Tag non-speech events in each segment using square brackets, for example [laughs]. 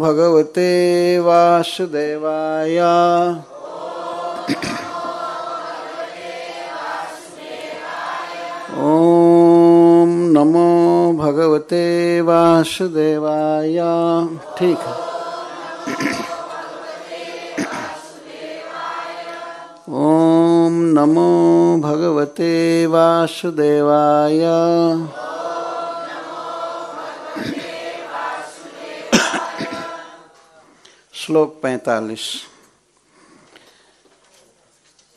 भगवते वासुदेवाय ओम नमो भगवते वासुदेवाय ठीक है ओम नमो भगवते वासुदेवाय श्लोक 45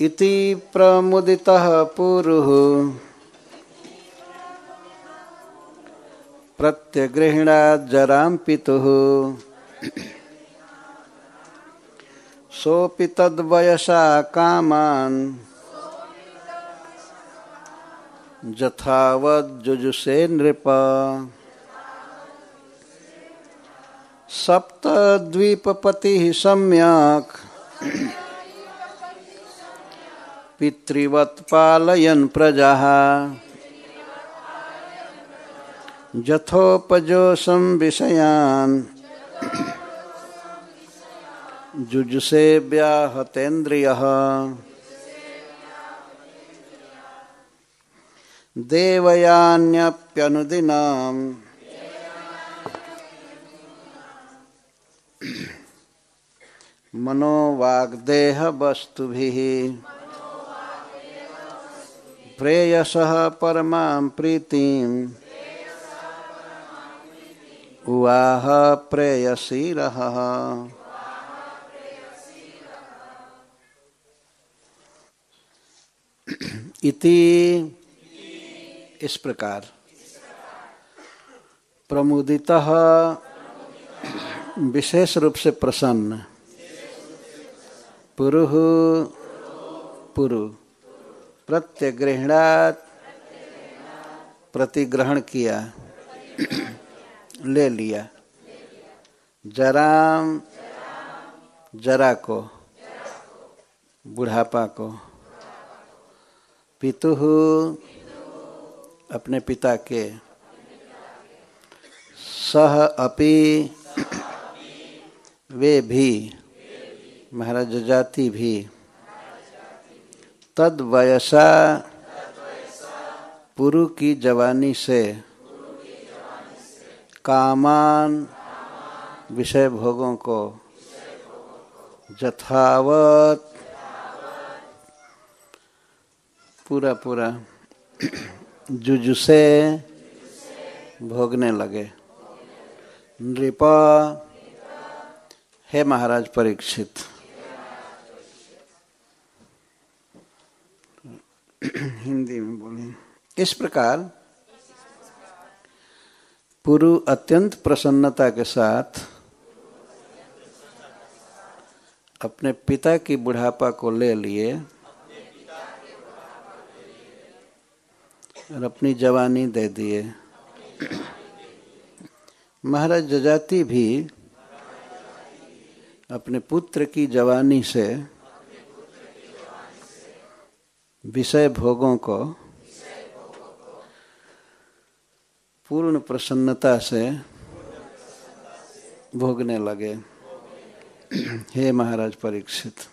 इति प्रमुदितः पुरुः जरा पितुः सोऽपि तद्वयसा कामान् यथावज्जुजुषे नृप सप्तद्वीपपतिः सम्यक् पितृवत् पालयन् प्रजाः जथोपजोषं विषयान् जुजुषे व्याहतेन्द्रियः देवयान्यप्यनुदिनाम् मनोवाग्देह वस्तु प्रेयस परमा प्रीति उवाह प्रेयसीर इति इस प्रकार प्रमुदितः विशेष रूप से प्रसन्न पुरुह पुरु प्रत्यगृहणा प्रतिग्रहण किया ले लिया जराम जरा को बुढ़ापा को पितुह अपने पिता के सह अपी वे भी महाराज जाति भी तद वयसा पुरु की जवानी से कामान विषय भोगों को जथावत पूरा पूरा जुजुसे भोगने लगे नृपा हे महाराज परीक्षित हिंदी में बोले इस प्रकार पुरु अत्यंत प्रसन्नता के साथ अपने पिता की बुढ़ापा को ले लिए और अपनी जवानी दे दिए [coughs] महाराज जजाति भी अपने पुत्र की जवानी से विषय भोगों को पूर्ण प्रसन्नता से भोगने लगे हे महाराज परीक्षित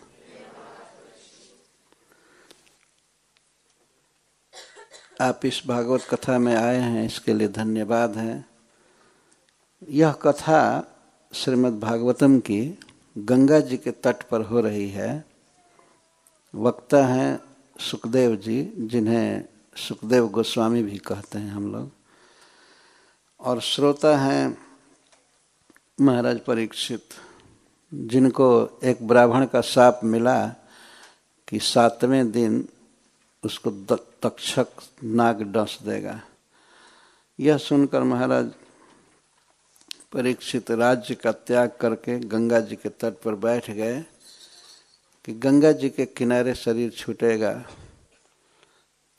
आप इस भागवत कथा में आए हैं इसके लिए धन्यवाद है यह कथा श्रीमद् भागवतम की गंगा जी के तट पर हो रही है वक्ता हैं सुखदेव जी जिन्हें सुखदेव गोस्वामी भी कहते हैं हम लोग और श्रोता हैं महाराज परीक्षित जिनको एक ब्राह्मण का साप मिला कि सातवें दिन उसको तक्षक नाग डस देगा यह सुनकर महाराज परीक्षित राज्य का त्याग करके गंगा जी के तट पर बैठ गए कि गंगा जी के किनारे शरीर छूटेगा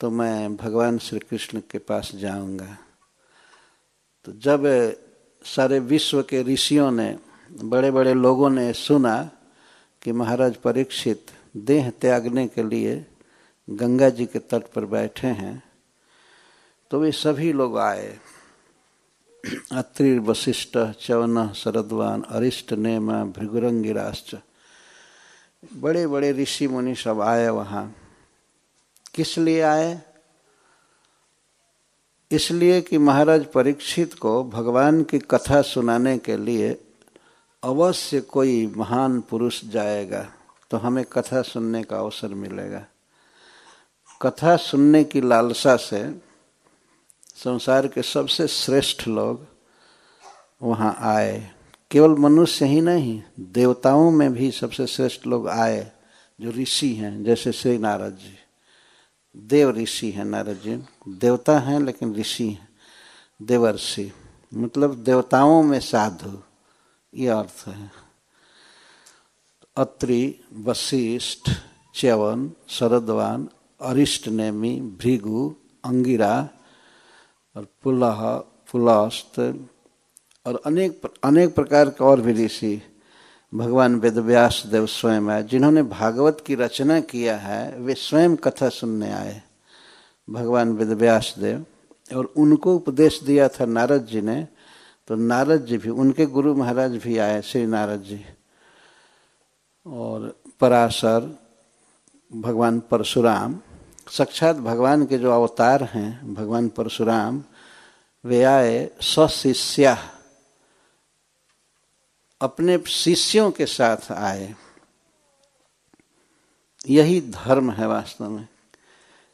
तो मैं भगवान श्री कृष्ण के पास जाऊंगा तो जब सारे विश्व के ऋषियों ने बड़े बड़े लोगों ने सुना कि महाराज परीक्षित देह त्यागने के लिए गंगा जी के तट पर बैठे हैं तो वे सभी लोग आए वशिष्ठ चवन शरदवान अरिष्ट नेमा भृगुरंगिराश्च बड़े बड़े ऋषि मुनि सब आए वहाँ किस लिए आए इसलिए कि महाराज परीक्षित को भगवान की कथा सुनाने के लिए अवश्य कोई महान पुरुष जाएगा तो हमें कथा सुनने का अवसर मिलेगा कथा सुनने की लालसा से संसार के सबसे श्रेष्ठ लोग वहाँ आए केवल मनुष्य ही नहीं देवताओं में भी सबसे श्रेष्ठ लोग आए जो ऋषि हैं जैसे श्री नारद जी देव ऋषि हैं नारद जी देवता हैं लेकिन ऋषि हैं देवर्षि मतलब देवताओं में साधु ये अर्थ है अत्रि वशिष्ठ च्यवन शरदवान अरिष्ट नेमी भृगु अंगिरा और पुलाह पुलास्त और अनेक अनेक प्रकार के और भी ऋषि भगवान वेदव्यास देव स्वयं आए जिन्होंने भागवत की रचना किया है वे स्वयं कथा सुनने आए भगवान वेदव्यास देव और उनको उपदेश दिया था नारद जी ने तो नारद जी भी उनके गुरु महाराज भी आए श्री नारद जी और पराशर भगवान परशुराम साक्षात भगवान के जो अवतार हैं भगवान परशुराम वे आए सशिष्या अपने शिष्यों के साथ आए यही धर्म है वास्तव में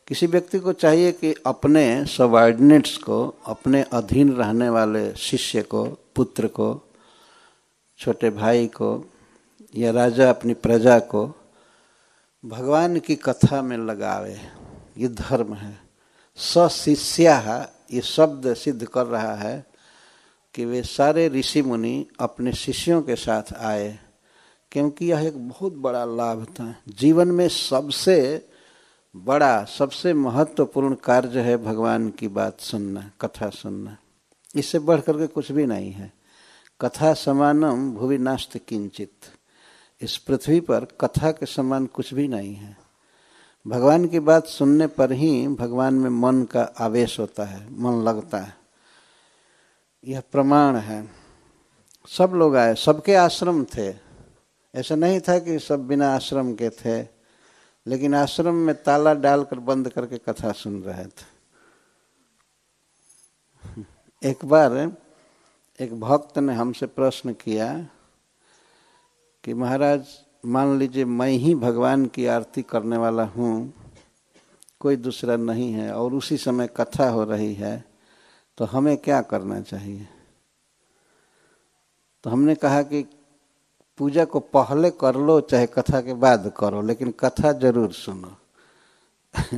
किसी व्यक्ति को चाहिए कि अपने सबॉर्डिनेट्स को अपने अधीन रहने वाले शिष्य को पुत्र को छोटे भाई को या राजा अपनी प्रजा को भगवान की कथा में लगावे ये धर्म है सशिष्या ये शब्द सिद्ध कर रहा है कि वे सारे ऋषि मुनि अपने शिष्यों के साथ आए क्योंकि यह एक बहुत बड़ा लाभ था जीवन में सबसे बड़ा सबसे महत्वपूर्ण कार्य है भगवान की बात सुनना कथा सुनना इससे बढ़ करके कुछ भी नहीं है कथा समानम भूविनाश्त किंचित इस पृथ्वी पर कथा के समान कुछ भी नहीं है भगवान की बात सुनने पर ही भगवान में मन का आवेश होता है मन लगता है यह प्रमाण है सब लोग आए सबके आश्रम थे ऐसा नहीं था कि सब बिना आश्रम के थे लेकिन आश्रम में ताला डालकर बंद करके कथा सुन रहे थे एक बार एक भक्त ने हमसे प्रश्न किया कि महाराज मान लीजिए मैं ही भगवान की आरती करने वाला हूँ कोई दूसरा नहीं है और उसी समय कथा हो रही है तो हमें क्या करना चाहिए तो हमने कहा कि पूजा को पहले कर लो चाहे कथा के बाद करो लेकिन कथा जरूर सुनो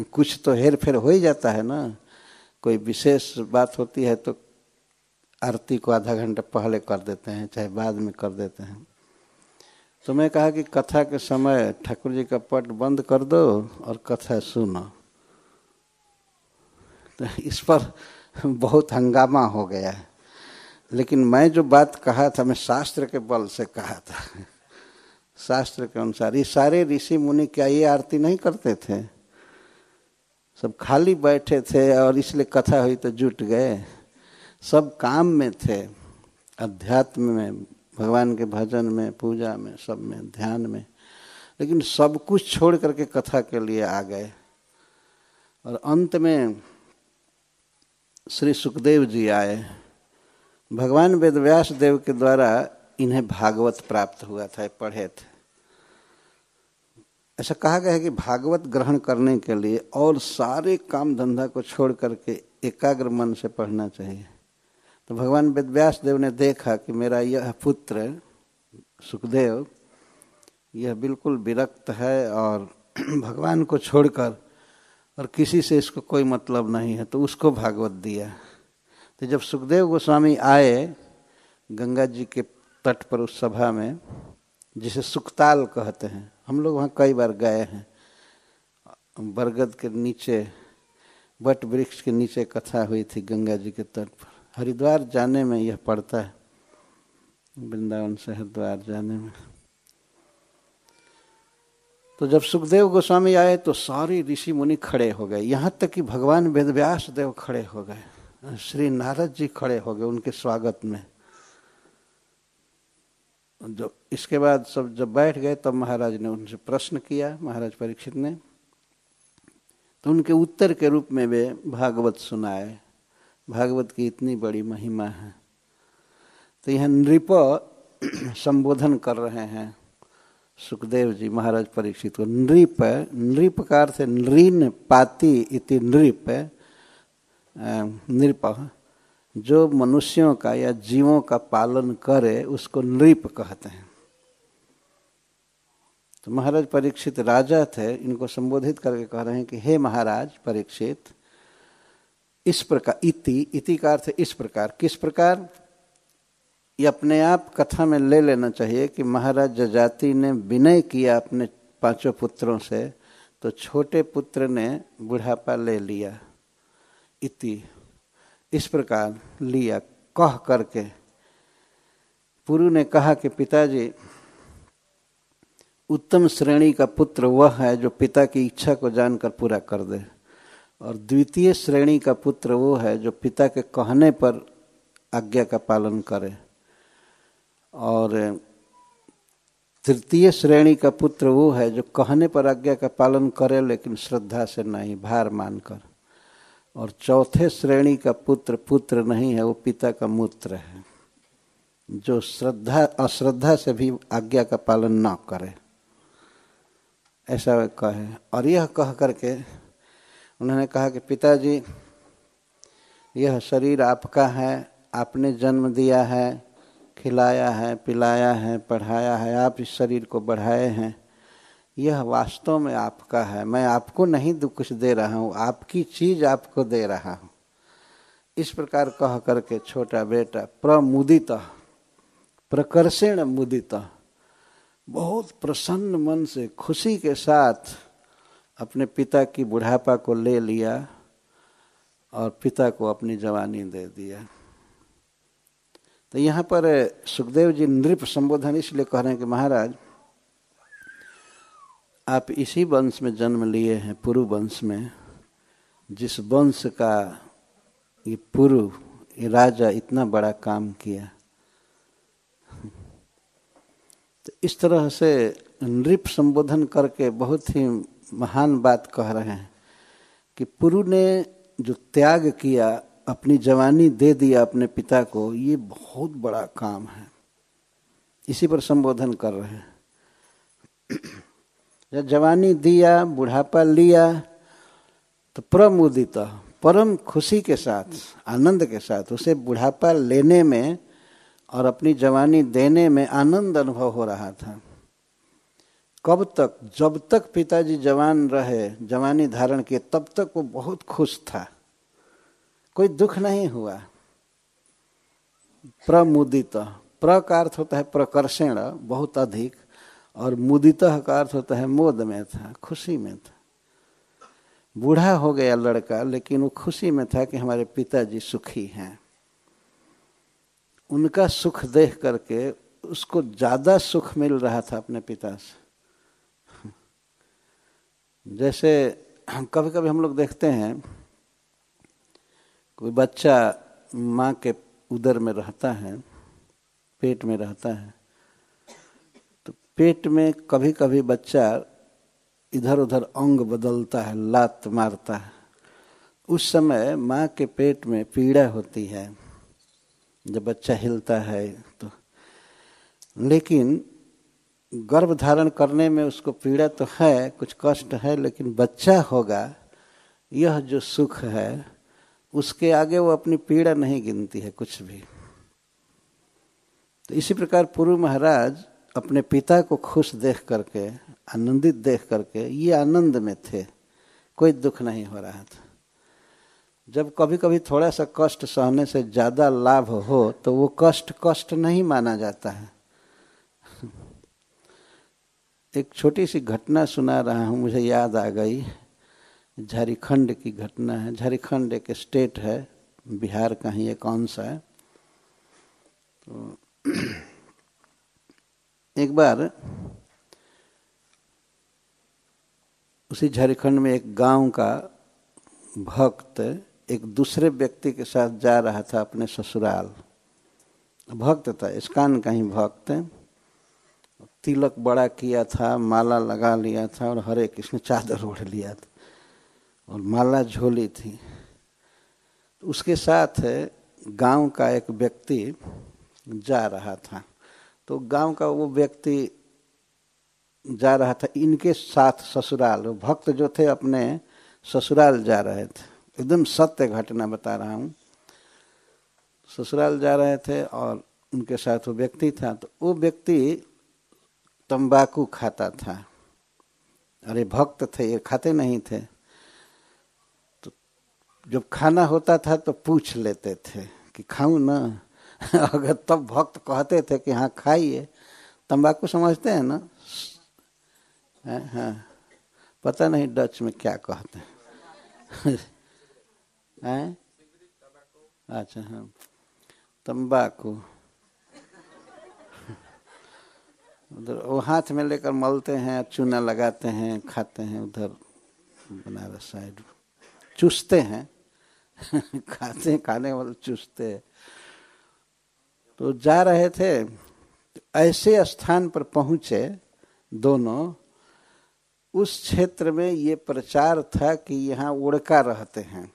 [laughs] कुछ तो हेर फेर हो ही जाता है ना कोई विशेष बात होती है तो आरती को आधा घंटा पहले कर देते हैं चाहे बाद में कर देते हैं तो मैं कहा कि कथा के समय ठाकुर जी का पट बंद कर दो और कथा सुनो तो इस पर बहुत हंगामा हो गया लेकिन मैं जो बात कहा था मैं शास्त्र के बल से कहा था शास्त्र के अनुसार ये सारे ऋषि मुनि क्या ये आरती नहीं करते थे सब खाली बैठे थे और इसलिए कथा हुई तो जुट गए सब काम में थे अध्यात्म में भगवान के भजन में पूजा में सब में ध्यान में लेकिन सब कुछ छोड़ करके कथा के लिए आ गए और अंत में श्री सुखदेव जी आए भगवान वेदव्यास देव के द्वारा इन्हें भागवत प्राप्त हुआ था पढ़े थे ऐसा कहा गया है कि भागवत ग्रहण करने के लिए और सारे काम धंधा को छोड़ करके एकाग्र मन से पढ़ना चाहिए तो भगवान वेदव्यास देव ने देखा कि मेरा यह पुत्र सुखदेव यह बिल्कुल विरक्त है और [clears throat] भगवान को छोड़कर और किसी से इसको कोई मतलब नहीं है तो उसको भागवत दिया तो जब सुखदेव गोस्वामी आए गंगा जी के तट पर उस सभा में जिसे सुखताल कहते हैं हम लोग वहाँ कई बार गए हैं बरगद के नीचे बट वृक्ष के नीचे कथा हुई थी गंगा जी के तट पर हरिद्वार जाने में यह पड़ता है वृंदावन से हरिद्वार जाने में तो जब सुखदेव गोस्वामी आए तो सारे ऋषि मुनि खड़े हो गए यहाँ तक कि भगवान वेदव्यास देव खड़े हो गए श्री नारद जी खड़े हो गए उनके स्वागत में जब इसके बाद सब जब बैठ गए तब महाराज ने उनसे प्रश्न किया महाराज परीक्षित ने तो उनके उत्तर के रूप में वे भागवत सुनाए भागवत की इतनी बड़ी महिमा है तो यह नृप [clears throat] संबोधन कर रहे हैं सुखदेव जी महाराज परीक्षित को नृप नृप का अर्थ नृन पाती इति नृप नृप जो मनुष्यों का या जीवों का पालन करे उसको नृप कहते हैं तो महाराज परीक्षित राजा थे इनको संबोधित करके कह रहे हैं कि हे महाराज परीक्षित इस प्रकार इति इति का अर्थ इस प्रकार किस प्रकार ये अपने आप कथा में ले लेना चाहिए कि महाराज जजाति ने विनय किया अपने पांचों पुत्रों से तो छोटे पुत्र ने बुढ़ापा ले लिया इति इस प्रकार लिया कह करके पुरु ने कहा कि पिताजी उत्तम श्रेणी का पुत्र वह है जो पिता की इच्छा को जानकर पूरा कर दे और द्वितीय श्रेणी का पुत्र वो है जो पिता के कहने पर आज्ञा का पालन करे और तृतीय श्रेणी का पुत्र वो है जो कहने पर आज्ञा का पालन करे लेकिन श्रद्धा से नहीं भार मानकर और चौथे श्रेणी का पुत्र पुत्र नहीं है वो पिता का मूत्र है जो श्रद्धा अश्रद्धा से भी आज्ञा का पालन ना करे ऐसा कहे और यह कह करके उन्होंने कहा कि पिताजी यह शरीर आपका है आपने जन्म दिया है खिलाया है पिलाया है पढ़ाया है आप इस शरीर को बढ़ाए हैं यह वास्तव में आपका है मैं आपको नहीं कुछ दे रहा हूँ आपकी चीज़ आपको दे रहा हूँ इस प्रकार कह करके छोटा बेटा प्रमुदित प्रकर्षण मुदित बहुत प्रसन्न मन से खुशी के साथ अपने पिता की बुढ़ापा को ले लिया और पिता को अपनी जवानी दे दिया तो यहाँ पर सुखदेव जी नृप संबोधन इसलिए कह रहे हैं कि महाराज आप इसी वंश में जन्म लिए हैं पुरु वंश में जिस वंश का ये पुरु ये राजा इतना बड़ा काम किया तो इस तरह से नृप संबोधन करके बहुत ही महान बात कह रहे हैं कि पुरु ने जो त्याग किया अपनी जवानी दे दिया अपने पिता को ये बहुत बड़ा काम है इसी पर संबोधन कर रहे हैं [clears throat] जब जवानी दिया बुढ़ापा लिया तो प्रमुदित परम खुशी के साथ आनंद के साथ उसे बुढ़ापा लेने में और अपनी जवानी देने में आनंद अनुभव हो रहा था कब तक जब तक पिताजी जवान रहे जवानी धारण किए तब तक वो बहुत खुश था कोई दुख नहीं हुआ प्रमुदित प्र का अर्थ होता है प्रकर्षण बहुत अधिक और मुदित का अर्थ होता है मोद में था खुशी में था बूढ़ा हो गया लड़का लेकिन वो खुशी में था कि हमारे पिताजी सुखी हैं उनका सुख देख करके उसको ज़्यादा सुख मिल रहा था अपने पिता से जैसे हम कभी कभी हम लोग देखते हैं कोई बच्चा माँ के उदर में रहता है पेट में रहता है तो पेट में कभी कभी बच्चा इधर उधर अंग बदलता है लात मारता है उस समय माँ के पेट में पीड़ा होती है जब बच्चा हिलता है तो लेकिन गर्भ धारण करने में उसको पीड़ा तो है कुछ कष्ट है लेकिन बच्चा होगा यह जो सुख है उसके आगे वो अपनी पीड़ा नहीं गिनती है कुछ भी तो इसी प्रकार पूर्व महाराज अपने पिता को खुश देख करके आनंदित देख करके ये आनंद में थे कोई दुख नहीं हो रहा था जब कभी कभी थोड़ा सा कष्ट सहने से ज़्यादा लाभ हो तो वो कष्ट कष्ट नहीं माना जाता है एक छोटी सी घटना सुना रहा हूँ मुझे याद आ गई झारखंड की घटना है झारखंड एक स्टेट है बिहार का ही ये कौन सा है तो [clears throat] एक बार उसी झारखंड में एक गांव का भक्त एक दूसरे व्यक्ति के साथ जा रहा था अपने ससुराल भक्त था इस्कान का ही भक्त है तिलक बड़ा किया था माला लगा लिया था और हरे कृष्ण चादर ओढ़ लिया था और माला झोली थी तो उसके साथ गांव का एक व्यक्ति जा रहा था तो गांव का वो व्यक्ति जा रहा था इनके साथ ससुराल भक्त जो थे अपने ससुराल जा रहे थे एकदम सत्य घटना बता रहा हूँ ससुराल जा रहे थे और उनके साथ वो व्यक्ति था तो वो व्यक्ति तंबाकू खाता था अरे भक्त थे ये खाते नहीं थे तो जब खाना होता था तो पूछ लेते थे कि खाऊं ना [laughs] अगर तब भक्त कहते थे कि हाँ खाइए तंबाकू समझते हैं ना हाँ, हाँ। पता नहीं डच में क्या कहते हैं [laughs] हैं अच्छा हाँ तंबाकू उधर वो हाथ में लेकर मलते हैं चूना लगाते हैं खाते हैं उधर बनारस साइड चूसते हैं [laughs] खाते हैं खाने वाले चूसते हैं तो जा रहे थे ऐसे स्थान पर पहुँचे दोनों उस क्षेत्र में ये प्रचार था कि यहाँ उड़का रहते हैं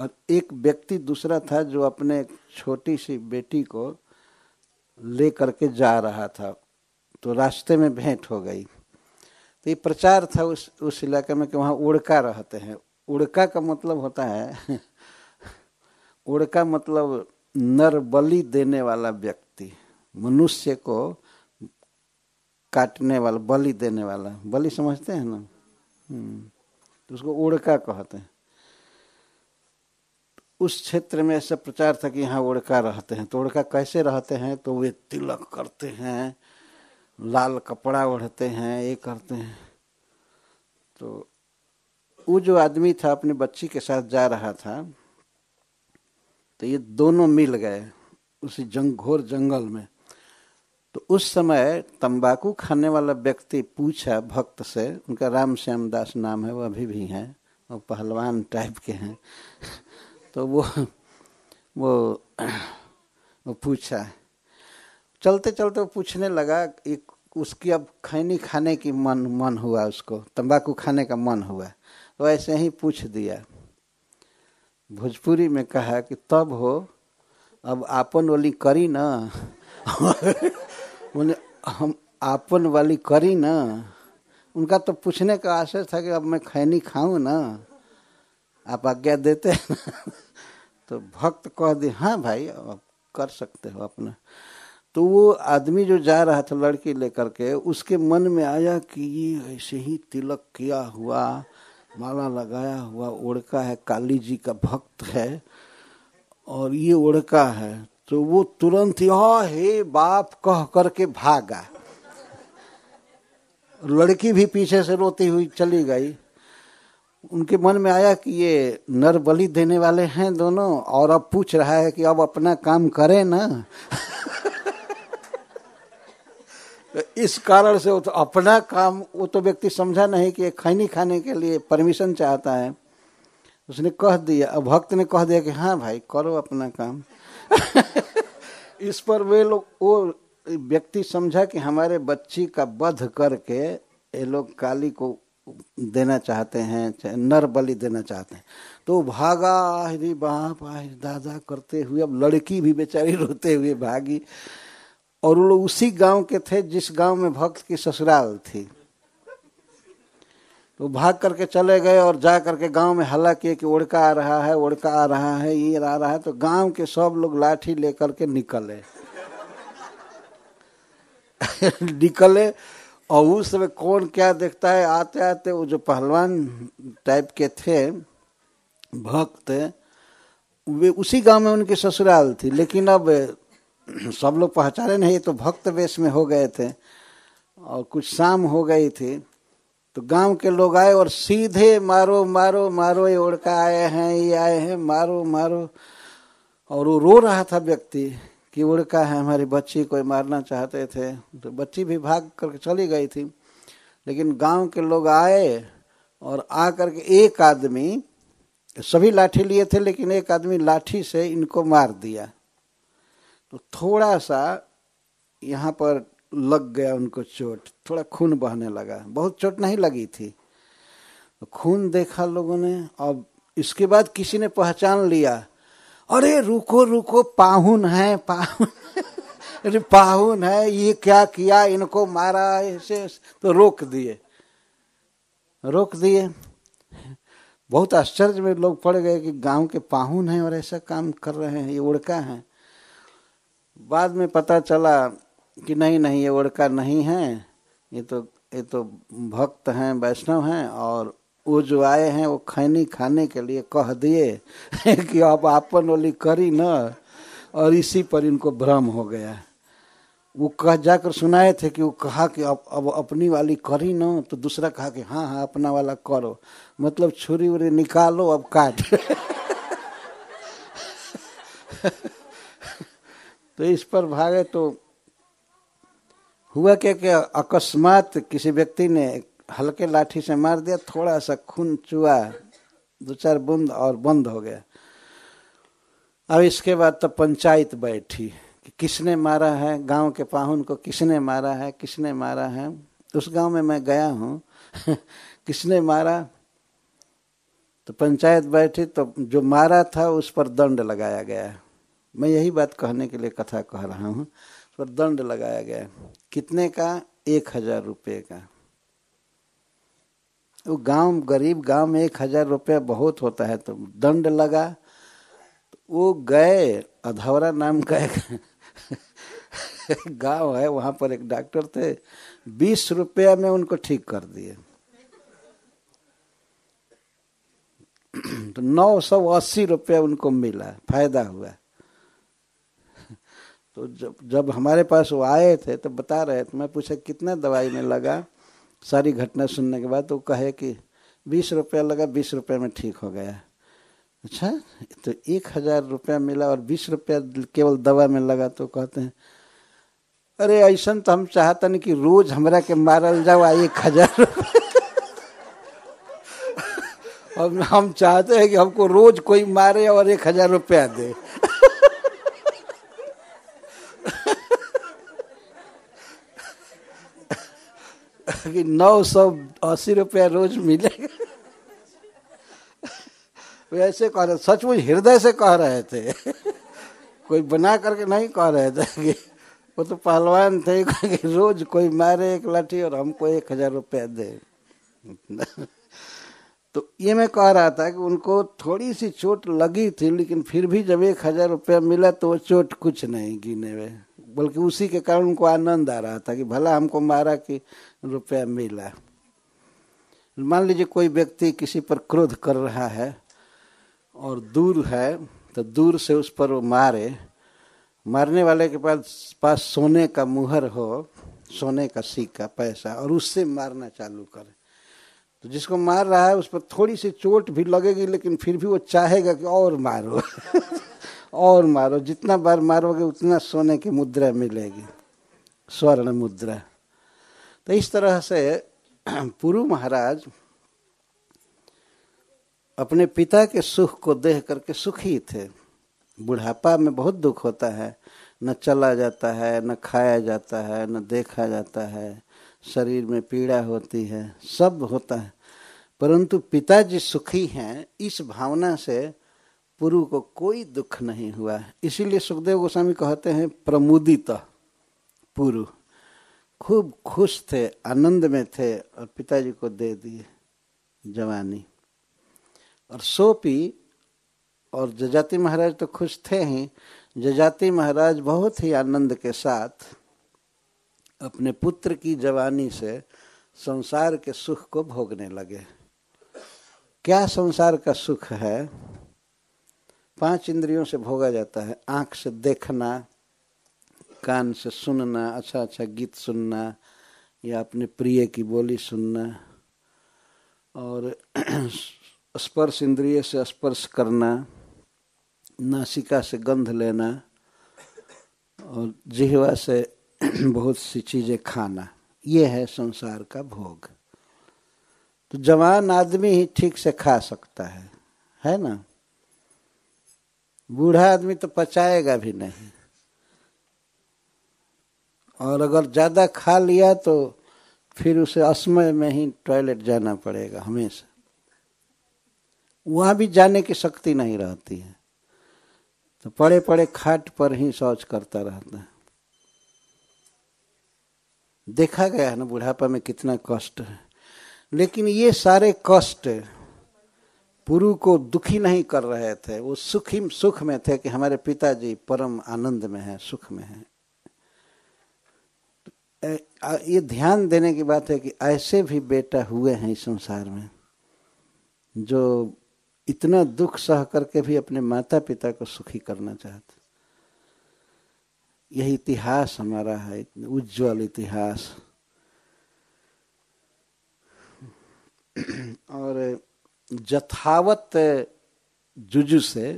और एक व्यक्ति दूसरा था जो अपने छोटी सी बेटी को लेकर के जा रहा था तो रास्ते में भेंट हो गई तो ये प्रचार था उस उस इलाके में कि वहाँ उड़का रहते हैं उड़का का मतलब होता है [laughs] उड़का मतलब नर बलि देने वाला व्यक्ति मनुष्य को काटने वाला बलि देने वाला बलि समझते हैं ना हम्म, तो उसको उड़का कहते हैं उस क्षेत्र में ऐसा प्रचार था कि यहाँ उड़का रहते हैं तो उड़का कैसे रहते हैं तो वे तिलक करते हैं लाल कपड़ा ओढ़ते हैं ये करते हैं तो वो जो आदमी था अपने बच्ची के साथ जा रहा था तो ये दोनों मिल गए उसी जंग घोर जंगल में तो उस समय तंबाकू खाने वाला व्यक्ति पूछा भक्त से उनका राम श्याम दास नाम है वो अभी भी हैं वो पहलवान टाइप के हैं तो वो वो वो पूछा चलते चलते वो पूछने लगा एक उसकी अब खैनी खाने की मन मन हुआ उसको तंबाकू खाने का मन हुआ तो ऐसे ही पूछ दिया भोजपुरी में कहा कि तब हो अब आपन वाली करी ना [laughs] उन्हें हम आपन वाली करी ना उनका तो पूछने का आशय था कि अब मैं खैनी खाऊं ना आप आज्ञा देते हैं [laughs] तो भक्त कह दी हाँ भाई अब कर सकते हो अपना तो वो आदमी जो जा रहा था लड़की लेकर के उसके मन में आया कि ये ऐसे ही तिलक किया हुआ माला लगाया हुआ ओड़का है काली जी का भक्त है और ये ओड़का है तो वो तुरंत यह हे बाप कह करके भागा लड़की भी पीछे से रोती हुई चली गई उनके मन में आया कि ये नर बलि देने वाले हैं दोनों और अब पूछ रहा है कि अब अपना काम करें ना इस कारण से वो तो अपना काम वो तो व्यक्ति समझा नहीं कि खैनी खाने के लिए परमिशन चाहता है उसने कह दिया भक्त ने कह दिया कि हाँ भाई करो अपना काम [laughs] इस पर वे लोग वो व्यक्ति समझा कि हमारे बच्ची का वध करके ये लोग काली को देना चाहते हैं नर बलि देना चाहते हैं तो भागा बाप बाप दादा करते हुए अब लड़की भी बेचारी [laughs] रोते हुए भागी और वो लोग उसी गांव के थे जिस गांव में भक्त की ससुराल थी तो भाग करके चले गए और जा करके गांव में हल्ला किए कि ओड़का आ रहा है ओड़का आ रहा है ये आ रहा है तो गांव के सब लोग लाठी लेकर के निकले [laughs] निकले और उस समय कौन क्या देखता है आते आते वो जो पहलवान टाइप के थे भक्त वे उसी गांव में उनकी ससुराल थी लेकिन अब [clears throat] सब लोग पहचाने नहीं तो भक्त वेश में हो गए थे और कुछ शाम हो गई थी तो गांव के लोग आए और सीधे मारो मारो मारो ये उड़का आए हैं ये आए हैं मारो मारो और वो रो रहा था व्यक्ति कि उड़का है हमारी बच्ची को मारना चाहते थे तो बच्ची भी भाग करके चली गई थी लेकिन गांव के लोग आए और आ करके एक आदमी सभी लाठी लिए थे लेकिन एक आदमी लाठी से इनको मार दिया तो थोड़ा सा यहाँ पर लग गया उनको चोट थोड़ा खून बहने लगा बहुत चोट नहीं लगी थी तो खून देखा लोगों ने अब इसके बाद किसी ने पहचान लिया अरे रुको रुको पाहुन है पाहुन [laughs] अरे पाहुन है ये क्या किया इनको मारा ऐसे तो रोक दिए रोक दिए बहुत आश्चर्य में लोग पड़ गए कि गांव के पाहुन हैं और ऐसा काम कर रहे हैं ये उड़का है बाद में पता चला कि नहीं नहीं ये उड़का नहीं है ये तो ये तो भक्त हैं वैष्णव हैं और वो जो आए हैं वो खैनी खाने के लिए कह दिए [laughs] कि अब आपन ओली करी न और इसी पर इनको भ्रम हो गया वो कह जाकर सुनाए थे कि वो कहा कि अब अब अपनी वाली करी ना तो दूसरा कहा कि हाँ हाँ अपना वाला करो मतलब छुरी उरी निकालो अब काट [laughs] [laughs] तो इस पर भागे तो हुआ क्या कि अकस्मात किसी व्यक्ति ने हल्के लाठी से मार दिया थोड़ा सा खून चुआ दो चार बूंद और बंद हो गया अब इसके बाद तो पंचायत बैठी कि किसने मारा है गांव के पाहुन को किसने मारा है किसने मारा है उस गांव में मैं गया हूँ [laughs] किसने मारा तो पंचायत बैठी तो जो मारा था उस पर दंड लगाया गया मैं यही बात कहने के लिए कथा कह रहा हूँ उस पर दंड लगाया गया कितने का एक हजार रुपये का वो गांव गरीब गांव में एक हजार रुपया बहुत होता है तो दंड लगा तो वो गए अधौरा नाम का एक [laughs] गांव है वहाँ पर एक डॉक्टर थे बीस रुपया में उनको ठीक कर दिए [clears throat] तो नौ सौ अस्सी रुपया उनको मिला फायदा हुआ तो जब जब हमारे पास वो आए थे तो बता रहे थे मैं पूछा कितना दवाई में लगा सारी घटना सुनने के बाद तो कहे कि बीस रुपया लगा बीस रुपये में ठीक हो गया अच्छा तो एक हज़ार रुपया मिला और बीस रुपया केवल दवा में लगा तो कहते हैं अरे ऐसा तो हम नहीं कि रोज हमरा के मारल जाओ एक हजार और [laughs] हम चाहते हैं कि हमको रोज कोई मारे और एक हजार रुपया दे कि नौ सौ अस्सी रुपया रोज मिलेगा वैसे कह रहे सचमुच हृदय से कह रहे थे कोई बना करके नहीं कह रहे थे कि वो तो पहलवान थे कि रोज कोई मारे एक लाठी और हमको एक हजार रुपया दे तो ये मैं कह रहा था कि उनको थोड़ी सी चोट लगी थी लेकिन फिर भी जब एक हजार रुपया मिला तो वो चोट कुछ नहीं गिने हुए बल्कि उसी के कारण उनको आनंद आ रहा था कि भला हमको मारा कि रुपया मिला मान लीजिए कोई व्यक्ति किसी पर क्रोध कर रहा है और दूर है तो दूर से उस पर वो मारे मारने वाले के पास पास सोने का मुहर हो सोने का सिक्का पैसा और उससे मारना चालू करे तो जिसको मार रहा है उस पर थोड़ी सी चोट भी लगेगी लेकिन फिर भी वो चाहेगा कि और मारो [laughs] और मारो जितना बार मारोगे उतना सोने की मुद्रा मिलेगी स्वर्ण मुद्रा तो इस तरह से [clears throat] पुरु महाराज अपने पिता के सुख को देख करके सुखी थे बुढ़ापा में बहुत दुख होता है न चला जाता है न खाया जाता है न देखा जाता है शरीर में पीड़ा होती है सब होता है परंतु पिताजी सुखी हैं इस भावना से पुरु को कोई दुख नहीं हुआ इसीलिए सुखदेव गोस्वामी कहते हैं प्रमुदित पुरु खूब खुश थे आनंद में थे और पिताजी को दे दिए जवानी और सोपी और जजाति महाराज तो खुश थे ही जजाति महाराज बहुत ही आनंद के साथ अपने पुत्र की जवानी से संसार के सुख को भोगने लगे क्या संसार का सुख है पांच इंद्रियों से भोगा जाता है आँख से देखना कान से सुनना अच्छा अच्छा गीत सुनना या अपने प्रिय की बोली सुनना और [clears throat] स्पर्श इंद्रिय से स्पर्श करना नासिका से गंध लेना और जिहवा से [clears throat] बहुत सी चीज़ें खाना ये है संसार का भोग तो जवान आदमी ही ठीक से खा सकता है है ना बूढ़ा आदमी तो पचाएगा भी नहीं और अगर ज़्यादा खा लिया तो फिर उसे असमय में ही टॉयलेट जाना पड़ेगा हमेशा वहाँ भी जाने की शक्ति नहीं रहती है तो पड़े पड़े खाट पर ही शौच करता रहता है देखा गया है ना बुढ़ापा में कितना कष्ट है लेकिन ये सारे कष्ट पुरु को दुखी नहीं कर रहे थे वो सुखी सुख में थे कि हमारे पिताजी परम आनंद में है सुख में है ये ध्यान देने की बात है कि ऐसे भी बेटा हुए हैं इस संसार में जो इतना दुख सह करके भी अपने माता पिता को सुखी करना चाहते यह इतिहास हमारा है उज्जवल इतिहास और जथावत जुजु से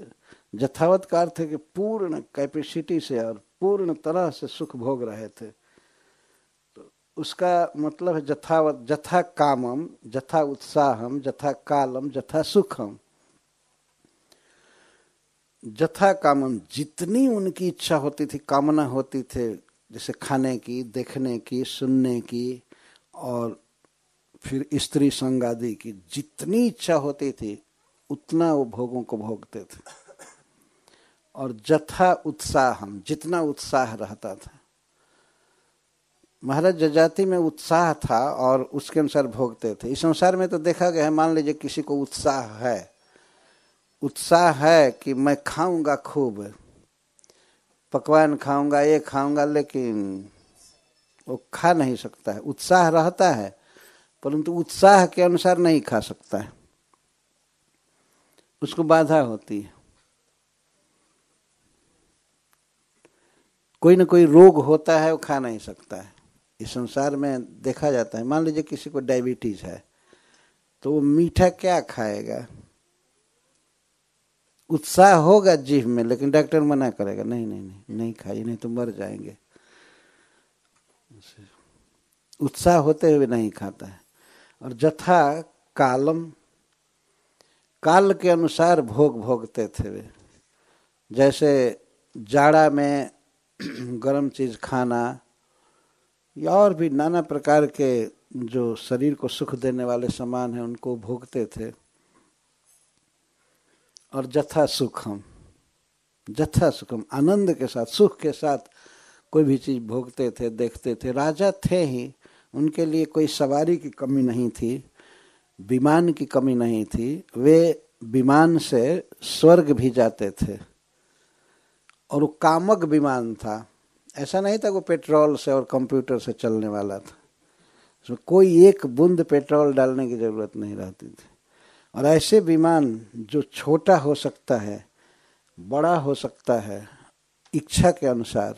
जथावत का अर्थ है कि पूर्ण कैपेसिटी से और पूर्ण तरह से सुख भोग रहे थे तो उसका मतलब है जथावत जथा कामम जथा उत्साहम जथा कालम जथा सुखम जथा कामन जितनी उनकी इच्छा होती थी कामना होती थी जैसे खाने की देखने की सुनने की और फिर स्त्री संग आदि की जितनी इच्छा होती थी उतना वो भोगों को भोगते थे और जथा उत्साह हम जितना उत्साह रहता था महाराज जजाति में उत्साह था और उसके अनुसार भोगते थे इस संसार में तो देखा गया है मान लीजिए किसी को उत्साह है उत्साह है कि मैं खाऊंगा खूब पकवान खाऊंगा ये खाऊंगा लेकिन वो खा नहीं सकता है उत्साह रहता है परंतु उत्साह के अनुसार नहीं खा सकता है उसको बाधा होती है कोई ना कोई रोग होता है वो खा नहीं सकता है इस संसार में देखा जाता है मान लीजिए किसी को डायबिटीज है तो वो मीठा क्या खाएगा उत्साह होगा जीव में लेकिन डॉक्टर मना करेगा नहीं नहीं नहीं नहीं खाइए नहीं तो मर जाएंगे उत्साह होते हुए नहीं खाता है और जथा कालम काल के अनुसार भोग भोगते थे वे जैसे जाड़ा में [clears throat] गर्म चीज़ खाना या और भी नाना प्रकार के जो शरीर को सुख देने वाले सामान हैं उनको भोगते थे और जथा सुखम जथा सुखम आनंद के साथ सुख के साथ कोई भी चीज़ भोगते थे देखते थे राजा थे ही उनके लिए कोई सवारी की कमी नहीं थी विमान की कमी नहीं थी वे विमान से स्वर्ग भी जाते थे और वो कामक विमान था ऐसा नहीं था वो पेट्रोल से और कंप्यूटर से चलने वाला था उसमें कोई एक बूंद पेट्रोल डालने की ज़रूरत नहीं रहती थी और ऐसे विमान जो छोटा हो सकता है बड़ा हो सकता है इच्छा के अनुसार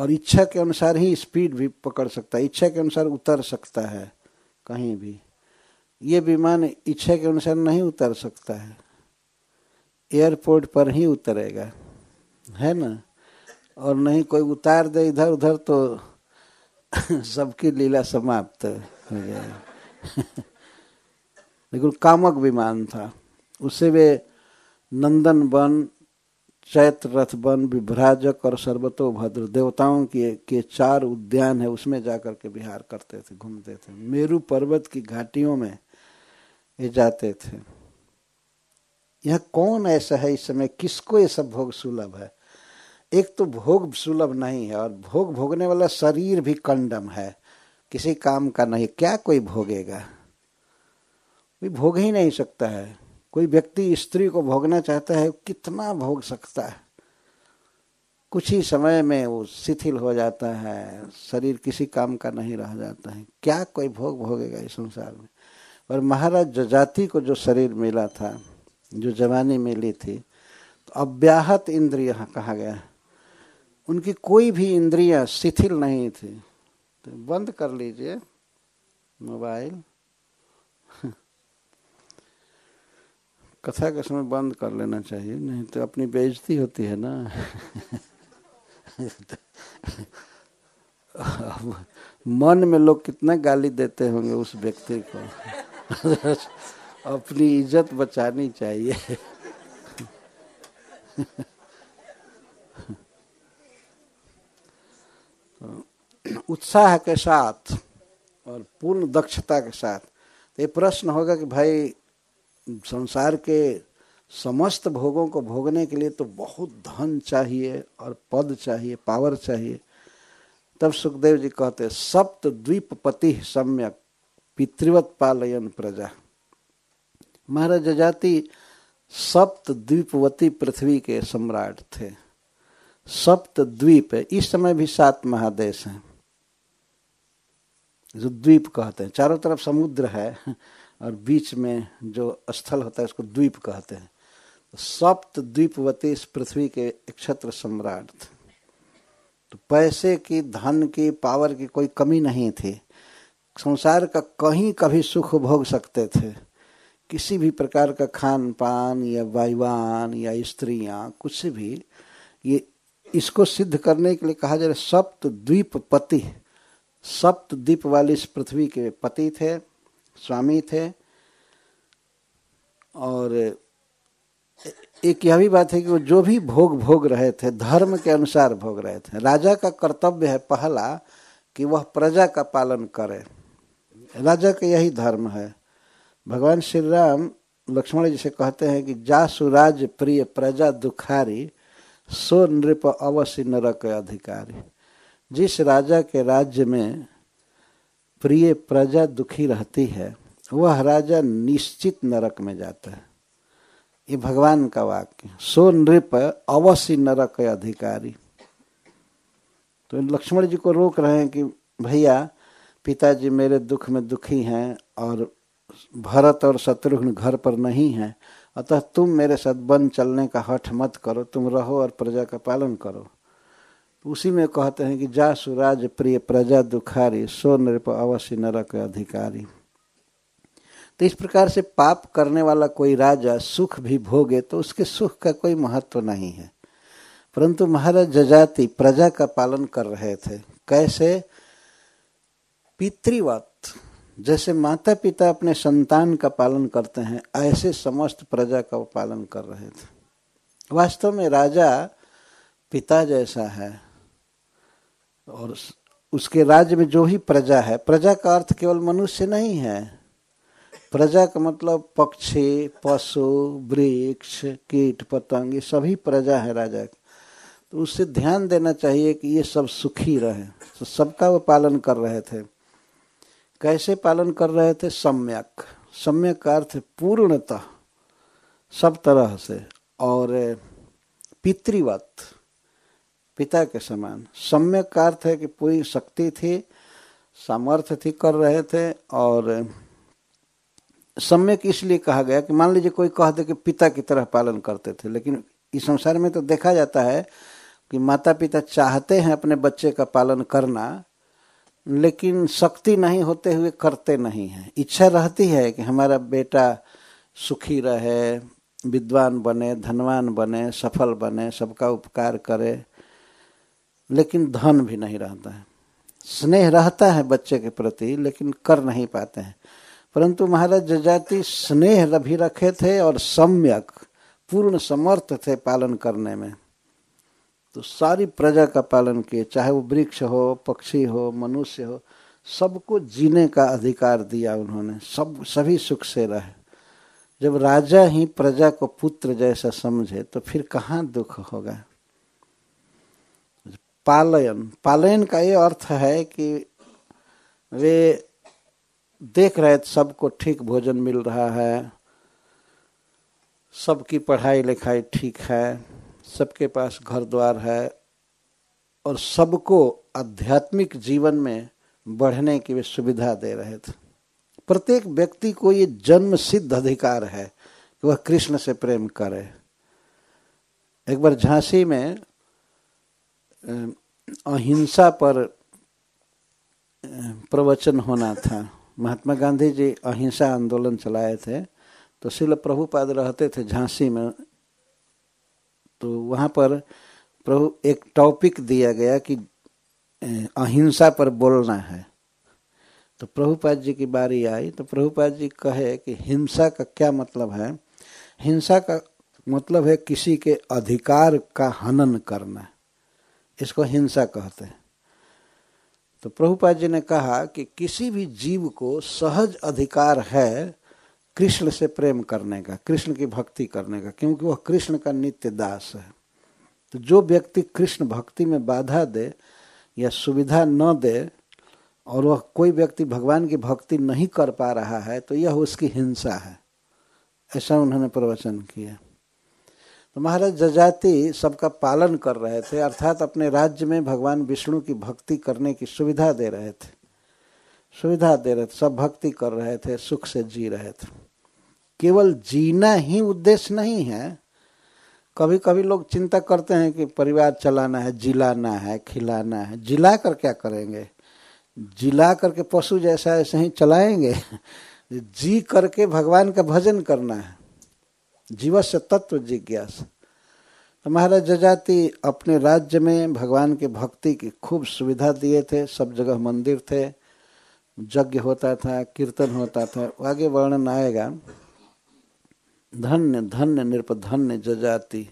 और इच्छा के अनुसार ही स्पीड भी पकड़ सकता है इच्छा के अनुसार उतर सकता है कहीं भी ये विमान इच्छा के अनुसार नहीं उतर सकता है एयरपोर्ट पर ही उतरेगा है ना और नहीं कोई उतार दे इधर उधर तो [laughs] सबकी लीला समाप्त हो जाएगी [laughs] लेकिन कामक विमान था उससे वे नंदन वन चैत्र रथ वन विभ्राजक और सर्वतोभद्र देवताओं के के चार उद्यान है उसमें जाकर के विहार करते थे घूमते थे मेरू पर्वत की घाटियों में ये जाते थे यह कौन ऐसा है इस समय किसको ये सब भोग सुलभ है एक तो भोग सुलभ नहीं है और भोग भोगने वाला शरीर भी कंडम है किसी काम का नहीं क्या कोई भोगेगा कोई भोग ही नहीं सकता है कोई व्यक्ति स्त्री को भोगना चाहता है कितना भोग सकता है कुछ ही समय में वो शिथिल हो जाता है शरीर किसी काम का नहीं रह जाता है क्या कोई भोग भोगेगा इस संसार में और महाराज जजाति को जो शरीर मिला था जो जवानी मिली थी तो अव्याहत इंद्रिय कहा गया उनकी कोई भी इंद्रिया शिथिल नहीं थी तो बंद कर लीजिए मोबाइल कथा के समय बंद कर लेना चाहिए नहीं तो अपनी बेइज्जती होती है ना मन में लोग कितना गाली देते होंगे उस व्यक्ति को अपनी इज्जत बचानी चाहिए तो उत्साह के साथ और पूर्ण दक्षता के साथ तो ये प्रश्न होगा कि भाई संसार के समस्त भोगों को भोगने के लिए तो बहुत धन चाहिए और पद चाहिए पावर चाहिए तब सुखदेव जी कहते सप्त पति सम्यक पितृवत पालयन प्रजा महाराज जाति सप्त द्वीपवती पृथ्वी के सम्राट थे सप्त द्वीप इस समय भी सात महादेश हैं जो द्वीप कहते हैं चारों तरफ समुद्र है और बीच में जो स्थल होता है उसको द्वीप कहते हैं तो सप्त द्वीपवती इस पृथ्वी के नक्षत्र सम्राट थे तो पैसे की धन की पावर की कोई कमी नहीं थी संसार का कहीं कभी सुख भोग सकते थे किसी भी प्रकार का खान पान या वायुवान या स्त्रियां कुछ भी ये इसको सिद्ध करने के लिए कहा जा रहा है सप्त द्वीप पति सप्त द्वीप वाले इस पृथ्वी के पति थे स्वामी थे और एक यह भी बात है कि वो जो भी भोग भोग रहे थे धर्म के अनुसार भोग रहे थे राजा का कर्तव्य है पहला कि वह प्रजा का पालन करे राजा का यही धर्म है भगवान श्री राम लक्ष्मण जी से कहते हैं कि जा सुराज प्रिय प्रजा दुखारी सो नृप अवश्य नरक अधिकारी जिस राजा के राज्य में प्रिय प्रजा दुखी रहती है वह राजा निश्चित नरक में जाता है ये भगवान का वाक्य सो नृप अवश्य नरक अधिकारी तो लक्ष्मण जी को रोक रहे हैं कि भैया पिताजी मेरे दुख में दुखी हैं और भरत और शत्रुघ्न घर पर नहीं हैं अतः तुम मेरे साथ बन चलने का हठ मत करो तुम रहो और प्रजा का पालन करो उसी में कहते हैं कि जा सुराज प्रिय प्रजा दुखारी सो नृप अवश्य नरक अधिकारी तो इस प्रकार से पाप करने वाला कोई राजा सुख भी भोगे तो उसके सुख का कोई महत्व नहीं है परंतु महाराज जजाति प्रजा का पालन कर रहे थे कैसे पितृवत जैसे माता पिता अपने संतान का पालन करते हैं ऐसे समस्त प्रजा का पालन कर रहे थे वास्तव में राजा पिता जैसा है और उसके राज्य में जो ही प्रजा है प्रजा का अर्थ केवल मनुष्य नहीं है प्रजा का मतलब पक्षी पशु वृक्ष कीट पतंग ये सभी प्रजा है राजा की तो उससे ध्यान देना चाहिए कि ये सब सुखी रहे तो सबका वो पालन कर रहे थे कैसे पालन कर रहे थे सम्यक सम्यक का अर्थ पूर्णतः सब तरह से और पितृवत पिता के समान सम्यक का अर्थ है कि पूरी शक्ति थी सामर्थ्य थी कर रहे थे और सम्यक इसलिए कहा गया कि मान लीजिए कोई कह दे कि पिता की तरह पालन करते थे लेकिन इस संसार में तो देखा जाता है कि माता पिता चाहते हैं अपने बच्चे का पालन करना लेकिन शक्ति नहीं होते हुए करते नहीं हैं इच्छा रहती है कि हमारा बेटा सुखी रहे विद्वान बने धनवान बने सफल बने सबका उपकार करे लेकिन धन भी नहीं रहता है स्नेह रहता है बच्चे के प्रति लेकिन कर नहीं पाते हैं परंतु महाराज जजाति स्नेह भी रखे थे और सम्यक पूर्ण समर्थ थे पालन करने में तो सारी प्रजा का पालन किए चाहे वो वृक्ष हो पक्षी हो मनुष्य हो सबको जीने का अधिकार दिया उन्होंने सब सभी सुख से रहे जब राजा ही प्रजा को पुत्र जैसा समझे तो फिर कहाँ दुख होगा पालयन पालयन का ये अर्थ है कि वे देख रहे थे सबको ठीक भोजन मिल रहा है सबकी पढ़ाई लिखाई ठीक है सबके पास घर द्वार है और सबको आध्यात्मिक जीवन में बढ़ने की वे सुविधा दे रहे थे प्रत्येक व्यक्ति को ये जन्म सिद्ध अधिकार है कि वह कृष्ण से प्रेम करे एक बार झांसी में अहिंसा पर प्रवचन होना था महात्मा गांधी जी अहिंसा आंदोलन चलाए थे तो शिल प्रभुपाद रहते थे झांसी में तो वहाँ पर प्रभु एक टॉपिक दिया गया कि अहिंसा पर बोलना है तो प्रभुपाद जी की बारी आई तो प्रभुपाद जी कहे कि हिंसा का क्या मतलब है हिंसा का मतलब है किसी के अधिकार का हनन करना इसको हिंसा कहते हैं तो प्रभुपाद जी ने कहा कि किसी भी जीव को सहज अधिकार है कृष्ण से प्रेम करने का कृष्ण की भक्ति करने का क्योंकि वह कृष्ण का नित्य दास है तो जो व्यक्ति कृष्ण भक्ति में बाधा दे या सुविधा न दे और वह कोई व्यक्ति भगवान की भक्ति नहीं कर पा रहा है तो यह उसकी हिंसा है ऐसा उन्होंने प्रवचन किया तो महाराज जजाति सबका पालन कर रहे थे अर्थात अपने राज्य में भगवान विष्णु की भक्ति करने की सुविधा दे रहे थे सुविधा दे रहे थे सब भक्ति कर रहे थे सुख से जी रहे थे केवल जीना ही उद्देश्य नहीं है कभी कभी लोग चिंता करते हैं कि परिवार चलाना है जिलाना है खिलाना है जिला कर क्या करेंगे जिला करके पशु जैसा ऐसे ही चलाएंगे [laughs] जी करके भगवान का भजन करना है जीव से तत्व जिज्ञास तो महाराज जजाति अपने राज्य में भगवान के भक्ति की खूब सुविधा दिए थे सब जगह मंदिर थे यज्ञ होता था कीर्तन होता था आगे वर्णन आएगा धन्य धन्य निरप धन्य जजाति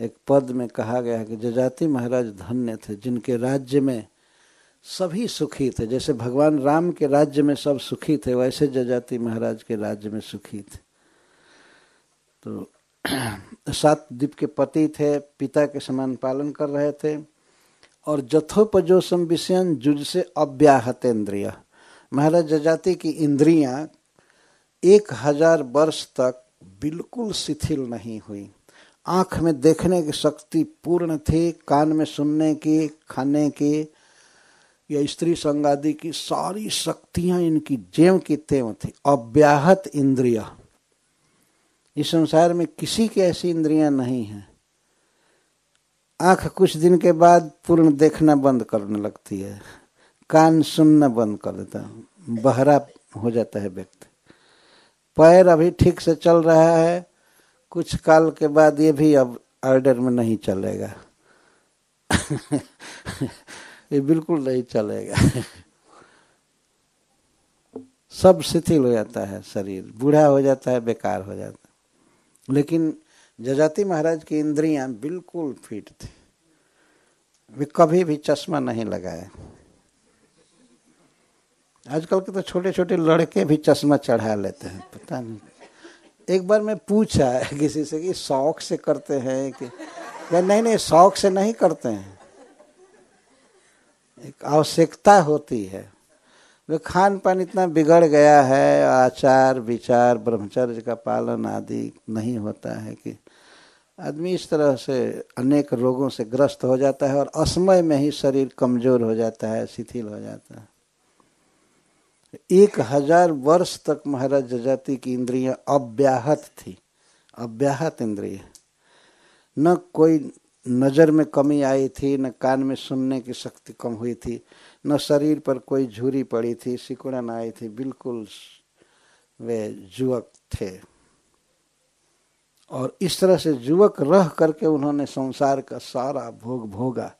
एक पद में कहा गया है कि जजाति महाराज धन्य थे जिनके राज्य में सभी सुखी थे जैसे भगवान राम के राज्य में सब सुखी थे वैसे जजाति महाराज के राज्य में सुखी थे तो [clears throat] सात द्वीप के पति थे पिता के समान पालन कर रहे थे और जथोपजोसम विषयन जुज से अव्याहत इंद्रिय महाराज जजाति की इंद्रियां एक हजार वर्ष तक बिल्कुल शिथिल नहीं हुई आँख में देखने की शक्ति पूर्ण थी कान में सुनने की खाने की या स्त्री संगादि की सारी शक्तियाँ इनकी जेव की तेव थी अव्याहत इंद्रिया इस संसार में किसी की ऐसी इंद्रियां नहीं हैं आंख कुछ दिन के बाद पूर्ण देखना बंद करने लगती है कान सुनना बंद कर देता है बहरा हो जाता है व्यक्ति पैर अभी ठीक से चल रहा है कुछ काल के बाद ये भी अब ऑर्डर में नहीं चलेगा [laughs] ये बिल्कुल नहीं चलेगा [laughs] सब शिथिल हो जाता है शरीर बूढ़ा हो जाता है बेकार हो जाता है लेकिन जजाति महाराज की इंद्रियां बिल्कुल फिट थी वे कभी भी चश्मा नहीं लगाए आजकल के तो छोटे छोटे लड़के भी चश्मा चढ़ा लेते हैं पता नहीं एक बार मैं पूछा किसी से कि शौक से करते हैं कि नहीं नहीं शौक से नहीं करते हैं एक आवश्यकता होती है जो खान पान इतना बिगड़ गया है आचार विचार ब्रह्मचर्य का पालन आदि नहीं होता है कि आदमी इस तरह से अनेक रोगों से ग्रस्त हो जाता है और असमय में ही शरीर कमजोर हो जाता है शिथिल हो जाता है एक हजार वर्ष तक महाराज जजाति की इंद्रियां अव्याहत थी अव्याहत इंद्रिय न कोई नज़र में कमी आई थी न कान में सुनने की शक्ति कम हुई थी न शरीर पर कोई झूरी पड़ी थी सिकुड़न आई थी बिल्कुल वे युवक थे और इस तरह से युवक रह करके उन्होंने संसार का सारा भोग भोगा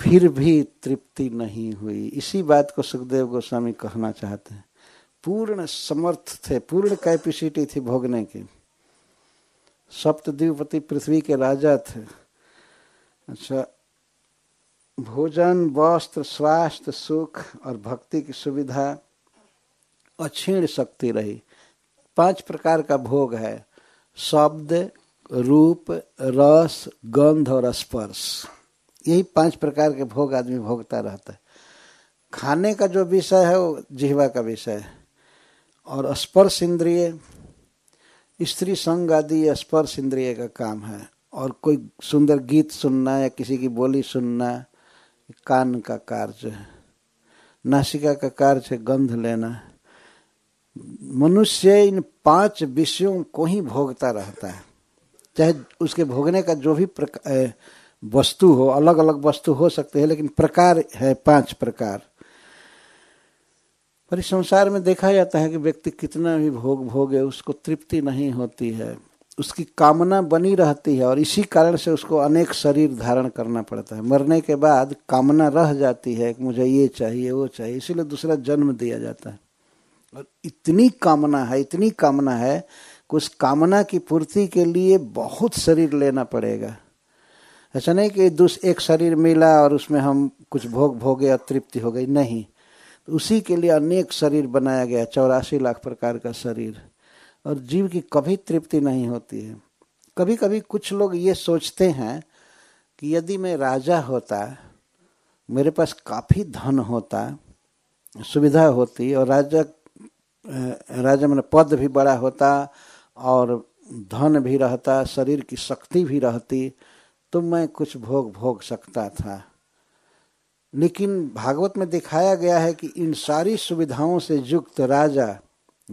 फिर भी तृप्ति नहीं हुई इसी बात को सुखदेव गोस्वामी कहना चाहते हैं पूर्ण समर्थ थे पूर्ण कैपेसिटी थी भोगने की सप्तद्वीपति पृथ्वी के राजा थे अच्छा भोजन वस्त्र स्वास्थ्य सुख और भक्ति की सुविधा अक्षीण शक्ति रही पांच प्रकार का भोग है शब्द रूप रस गंध और स्पर्श यही पांच प्रकार के भोग आदमी भोगता रहता है खाने का जो विषय है वो जिहवा का विषय है और स्पर्श इंद्रिय स्त्री संग आदि स्पर्श इंद्रिय का काम है और कोई सुंदर गीत सुनना या किसी की बोली सुनना कान का कार्य है नासिका का कार्य है गंध लेना मनुष्य इन पांच विषयों को ही भोगता रहता है चाहे उसके भोगने का जो भी वस्तु हो अलग अलग वस्तु हो सकते हैं लेकिन प्रकार है पांच प्रकार पर इस संसार में देखा जाता है कि व्यक्ति कितना भी भोग भोगे उसको तृप्ति नहीं होती है उसकी कामना बनी रहती है और इसी कारण से उसको अनेक शरीर धारण करना पड़ता है मरने के बाद कामना रह जाती है कि मुझे ये चाहिए वो चाहिए इसीलिए दूसरा जन्म दिया जाता है और इतनी कामना है इतनी कामना है कि उस कामना की पूर्ति के लिए बहुत शरीर लेना पड़ेगा ऐसा नहीं कि दूस एक शरीर मिला और उसमें हम कुछ भोग भोगे और तृप्ति हो गई नहीं तो उसी के लिए अनेक शरीर बनाया गया चौरासी लाख प्रकार का शरीर और जीव की कभी तृप्ति नहीं होती है कभी कभी कुछ लोग ये सोचते हैं कि यदि मैं राजा होता मेरे पास काफ़ी धन होता सुविधा होती और राजा राजा मैंने पद भी बड़ा होता और धन भी रहता शरीर की शक्ति भी रहती तो मैं कुछ भोग भोग सकता था लेकिन भागवत में दिखाया गया है कि इन सारी सुविधाओं से युक्त राजा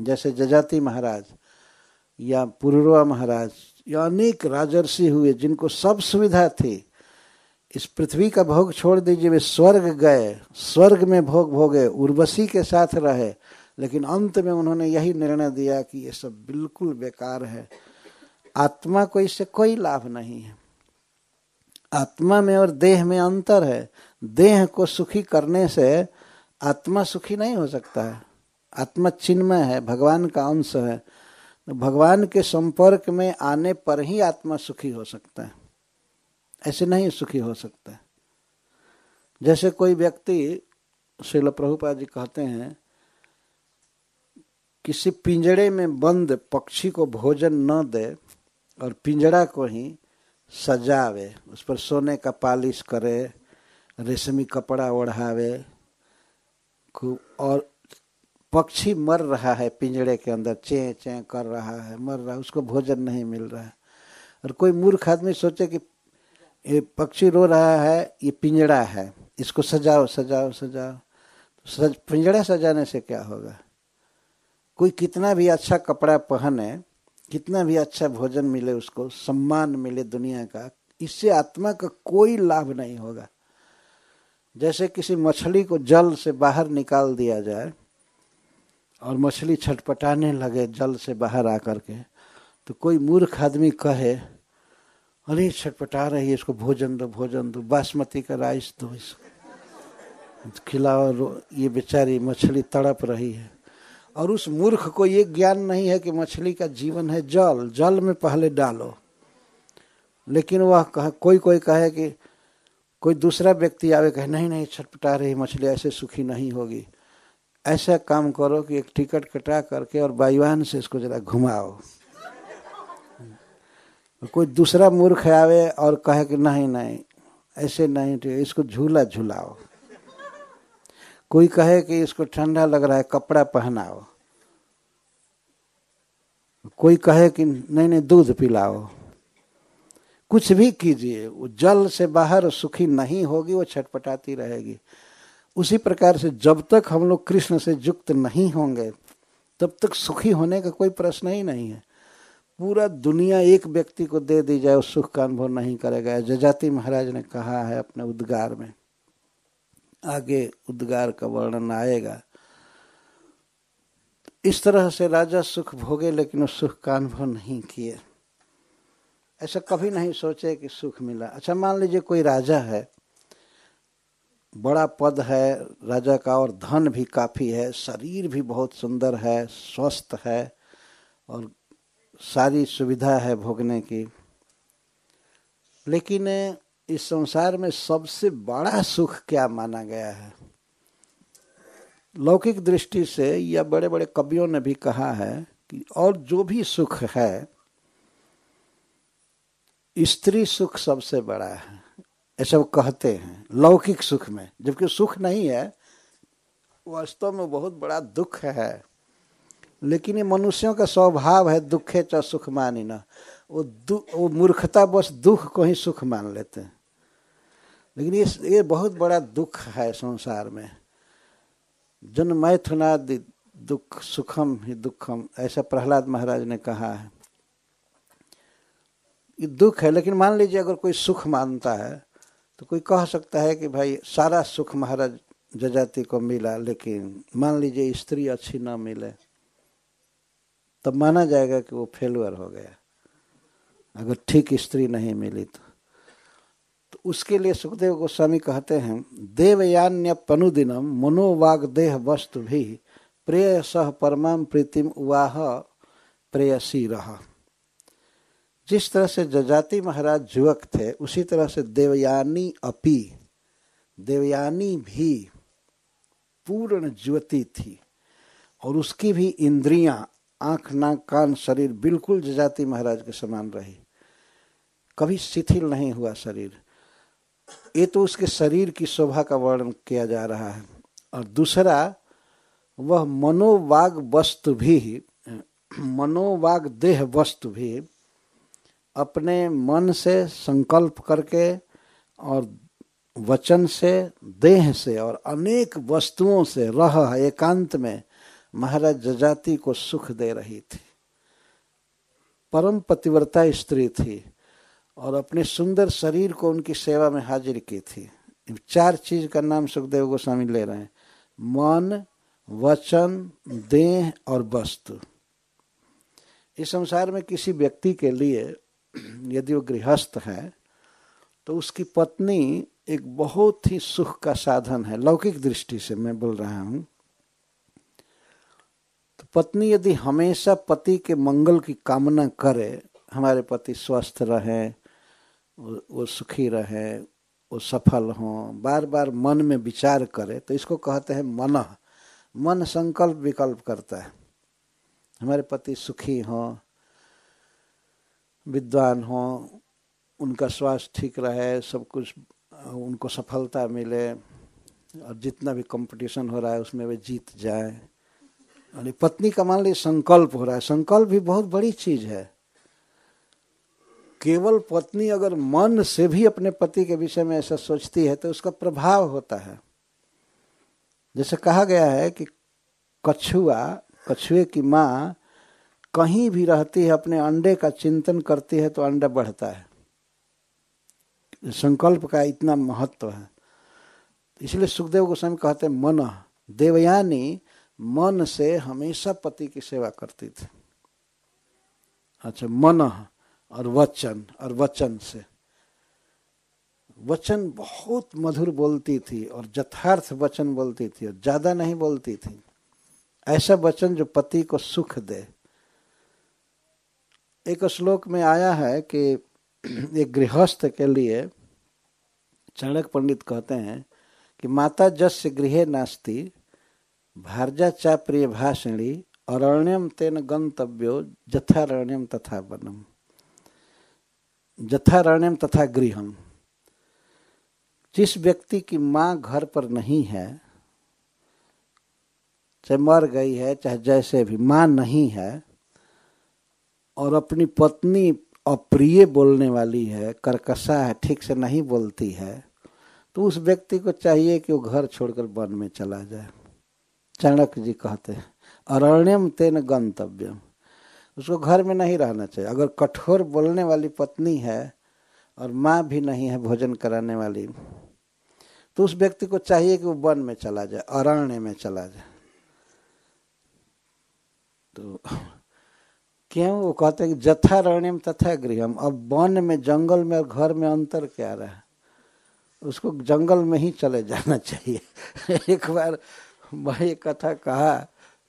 जैसे जजाति महाराज या पुरुरवा महाराज या अनेक राजर्षि हुए जिनको सब सुविधा थी इस पृथ्वी का भोग छोड़ दीजिए वे स्वर्ग गए स्वर्ग में भोग भोगे उर्वशी के साथ रहे लेकिन अंत में उन्होंने यही निर्णय दिया कि ये सब बिल्कुल बेकार है आत्मा को इससे कोई लाभ नहीं है आत्मा में और देह में अंतर है देह को सुखी करने से आत्मा सुखी नहीं हो सकता है आत्मा चिन्मय है भगवान का अंश है तो भगवान के संपर्क में आने पर ही आत्मा सुखी हो सकता है ऐसे नहीं सुखी हो सकता है जैसे कोई व्यक्ति शिल प्रभुपा जी कहते हैं किसी पिंजड़े में बंद पक्षी को भोजन न दे और पिंजड़ा को ही सजावे उस पर सोने का पालिश करे रेशमी कपड़ा ओढ़ावे खूब और पक्षी मर रहा है पिंजड़े के अंदर चें चें कर रहा है मर रहा है उसको भोजन नहीं मिल रहा है और कोई मूर्ख आदमी सोचे कि ये पक्षी रो रहा है ये पिंजड़ा है इसको सजाओ सजाओ सजाओ तो सज पिंजड़ा सजाने से क्या होगा कोई कितना भी अच्छा कपड़ा पहने कितना भी अच्छा भोजन मिले उसको सम्मान मिले दुनिया का इससे आत्मा का कोई लाभ नहीं होगा जैसे किसी मछली को जल से बाहर निकाल दिया जाए और मछली छटपटाने लगे जल से बाहर आकर के तो कोई मूर्ख आदमी कहे अरे छटपटा रही है इसको भोजन दो भोजन दो बासमती का राइस दो इसको तो खिलाओ ये बेचारी मछली तड़प रही है और उस मूर्ख को ये ज्ञान नहीं है कि मछली का जीवन है जल जल में पहले डालो लेकिन वह कह कोई कोई कहे कि कोई दूसरा व्यक्ति आवे कहे नहीं नहीं छटपटा रही मछली ऐसे सुखी नहीं होगी ऐसा काम करो कि एक टिकट कटा करके और बाईवान से इसको जरा घुमाओ कोई दूसरा मूर्ख आवे और कहे कि नहीं नहीं ऐसे नहीं तो इसको झूला झूलाओ कोई कहे कि इसको ठंडा लग रहा है कपड़ा पहनाओ कोई कहे कि नहीं नहीं दूध पिलाओ कुछ भी कीजिए वो जल से बाहर सुखी नहीं होगी वो छटपटाती रहेगी उसी प्रकार से जब तक हम लोग कृष्ण से युक्त नहीं होंगे तब तक सुखी होने का कोई प्रश्न ही नहीं है पूरा दुनिया एक व्यक्ति को दे दी जाए उस सुख का अनुभव नहीं करेगा जजाति महाराज ने कहा है अपने उद्गार में आगे उद्गार का वर्णन आएगा इस तरह से राजा सुख भोगे लेकिन उस सुख का अनुभव नहीं किए ऐसा कभी नहीं सोचे कि सुख मिला अच्छा मान लीजिए कोई राजा है बड़ा पद है राजा का और धन भी काफ़ी है शरीर भी बहुत सुंदर है स्वस्थ है और सारी सुविधा है भोगने की लेकिन इस संसार में सबसे बड़ा सुख क्या माना गया है लौकिक दृष्टि से या बड़े बड़े कवियों ने भी कहा है कि और जो भी सुख है स्त्री सुख सबसे बड़ा है ऐसा वो कहते हैं लौकिक सुख में जबकि सुख नहीं है वास्तव में बहुत बड़ा दुख है लेकिन ये मनुष्यों का स्वभाव है दुखे च सुख मानी ना वो वो मूर्खता बस दुख को ही सुख मान लेते हैं लेकिन ये ये बहुत बड़ा दुख है संसार में मैथुनादि दुख सुखम ही दुखम ऐसा प्रहलाद महाराज ने कहा है ये दुख है लेकिन मान लीजिए अगर कोई सुख मानता है तो कोई कह सकता है कि भाई सारा सुख महाराज जजाति को मिला लेकिन मान लीजिए स्त्री अच्छी ना मिले तब माना जाएगा कि वो फेलुअर हो गया अगर ठीक स्त्री नहीं मिली तो तो उसके लिए सुखदेव गोस्वामी कहते हैं देवयान्य पनुदिनम मनोवाग देह वस्तु भी प्रेय सह परमाम प्रीतिम उवाह प्रेयसी रहा जिस तरह से जजाति महाराज युवक थे उसी तरह से देवयानी अपी देवयानी भी पूर्ण युवती थी और उसकी भी इंद्रियां आंख नाक कान शरीर बिल्कुल जजाति महाराज के समान रही कभी शिथिल नहीं हुआ शरीर ये तो उसके शरीर की शोभा का वर्णन किया जा रहा है और दूसरा वह मनोवाग वस्तु भी मनोवाग देह वस्तु भी अपने मन से संकल्प करके और वचन से देह से और अनेक वस्तुओं से रह एकांत में महाराज जजाति को सुख दे रही थी परम पतिव्रता स्त्री थी और अपने सुंदर शरीर को उनकी सेवा में हाजिर की थी चार चीज का नाम सुखदेव गोस्वामी ले रहे हैं मन वचन देह और वस्तु इस संसार में किसी व्यक्ति के लिए [clears throat] यदि वो गृहस्थ है तो उसकी पत्नी एक बहुत ही सुख का साधन है लौकिक दृष्टि से मैं बोल रहा हूँ तो पत्नी यदि हमेशा पति के मंगल की कामना करे हमारे पति स्वस्थ रहें वो सुखी रहें वो सफल हों बार बार मन में विचार करे तो इसको कहते हैं मन मन संकल्प विकल्प करता है हमारे पति सुखी हों विद्वान हों उनका स्वास्थ्य ठीक रहे सब कुछ उनको सफलता मिले और जितना भी कंपटीशन हो रहा है उसमें वे जीत जाए और पत्नी का मान ली संकल्प हो रहा है संकल्प भी बहुत बड़ी चीज है केवल पत्नी अगर मन से भी अपने पति के विषय में ऐसा सोचती है तो उसका प्रभाव होता है जैसे कहा गया है कि कछुआ कछुए की माँ कहीं भी रहती है अपने अंडे का चिंतन करती है तो अंडा बढ़ता है संकल्प का इतना महत्व है इसलिए सुखदेव गोस्वामी कहते हैं मन देवयानी मन से हमेशा पति की सेवा करती थी अच्छा मन और वचन और वचन से वचन बहुत मधुर बोलती थी और यथार्थ वचन बोलती थी और ज़्यादा नहीं बोलती थी ऐसा वचन जो पति को सुख दे एक श्लोक में आया है कि एक गृहस्थ के लिए चाणक पंडित कहते हैं कि माता जस गृह नास्ती भारजा चा प्रिय भाषणी अरण्यम तेन गंतव्यो जथारण्यम तथा वनम जथारण्यम तथा गृहम जिस व्यक्ति की माँ घर पर नहीं है चाहे मर गई है चाहे जैसे भी माँ नहीं है और अपनी पत्नी अप्रिय बोलने वाली है करकसा है ठीक से नहीं बोलती है तो उस व्यक्ति को चाहिए कि वो घर छोड़कर वन में चला जाए चाणक्य जी कहते हैं अरण्यम तेन गंतव्यम उसको घर में नहीं रहना चाहिए अगर कठोर बोलने वाली पत्नी है और माँ भी नहीं है भोजन कराने वाली तो उस व्यक्ति को चाहिए कि वो वन में चला जाए अरण्य में चला जाए तो क्यों वो कहते हैं जथा रण्यम तथा गृहम अब वन में जंगल में और घर में अंतर क्या रहा उसको जंगल में ही चले जाना चाहिए [laughs] एक बार मैं ये कथा कहा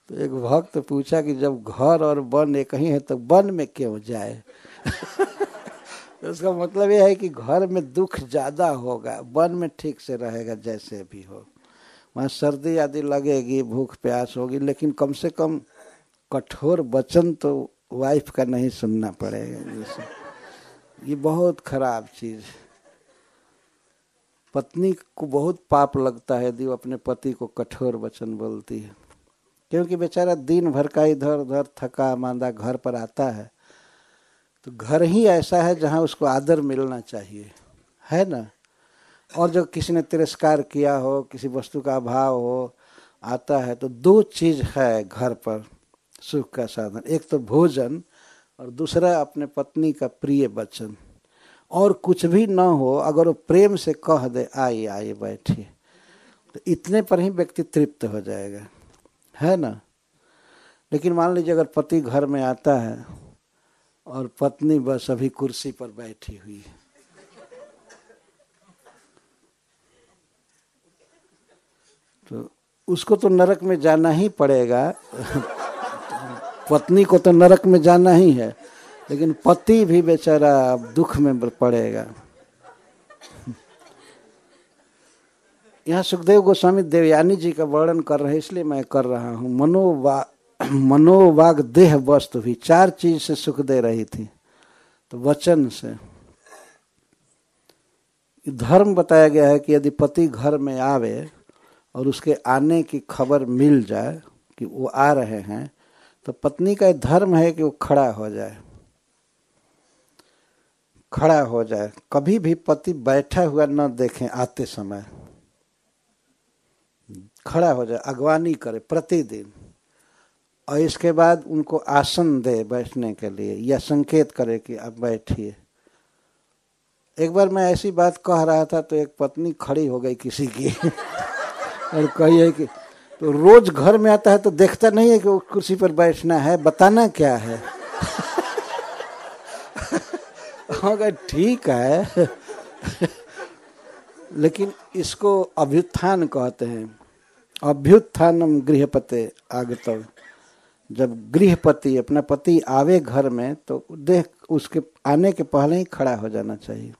तो एक भक्त पूछा कि जब घर और वन एक ही है तो वन में क्यों जाए [laughs] उसका मतलब यह है कि घर में दुख ज़्यादा होगा वन में ठीक से रहेगा जैसे भी हो वहाँ सर्दी आदि लगेगी भूख प्यास होगी लेकिन कम से कम कठोर वचन तो वाइफ का नहीं सुनना पड़ेगा जैसे ये बहुत खराब चीज पत्नी को बहुत पाप लगता है यदि वो अपने पति को कठोर वचन बोलती है क्योंकि बेचारा दिन भर का इधर उधर थका मांदा घर पर आता है तो घर ही ऐसा है जहाँ उसको आदर मिलना चाहिए है ना और जब किसी ने तिरस्कार किया हो किसी वस्तु का अभाव हो आता है तो दो चीज़ है घर पर सुख का साधन एक तो भोजन और दूसरा अपने पत्नी का प्रिय वचन और कुछ भी ना हो अगर वो प्रेम से कह दे आई आई बैठिए तो इतने पर ही व्यक्ति तृप्त हो जाएगा है ना लेकिन मान लीजिए अगर पति घर में आता है और पत्नी बस अभी कुर्सी पर बैठी हुई है तो उसको तो नरक में जाना ही पड़ेगा [laughs] पत्नी को तो नरक में जाना ही है लेकिन पति भी बेचारा दुख में पड़ेगा यहाँ सुखदेव गोस्वामी देवयानी जी का वर्णन कर रहे इसलिए मैं कर रहा हूँ मनोवा मनोवाग देह वस्तु भी चार चीज से सुख दे रही थी तो वचन से धर्म बताया गया है कि यदि पति घर में आवे और उसके आने की खबर मिल जाए कि वो आ रहे हैं तो पत्नी का धर्म है कि वो खड़ा हो जाए खड़ा हो जाए कभी भी पति बैठा हुआ न देखें आते समय खड़ा हो जाए अगवानी करे प्रतिदिन और इसके बाद उनको आसन दे बैठने के लिए या संकेत करे कि आप बैठिए एक बार मैं ऐसी बात कह रहा था तो एक पत्नी खड़ी हो गई किसी की [laughs] और कही है कि तो रोज घर में आता है तो देखता नहीं है कि वो कुर्सी पर बैठना है बताना क्या है [laughs] अगर ठीक है [laughs] लेकिन इसको अभ्युत्थान कहते हैं अभ्युत्थानम गृहपते आगतव जब गृहपति अपना पति आवे घर में तो देख उसके आने के पहले ही खड़ा हो जाना चाहिए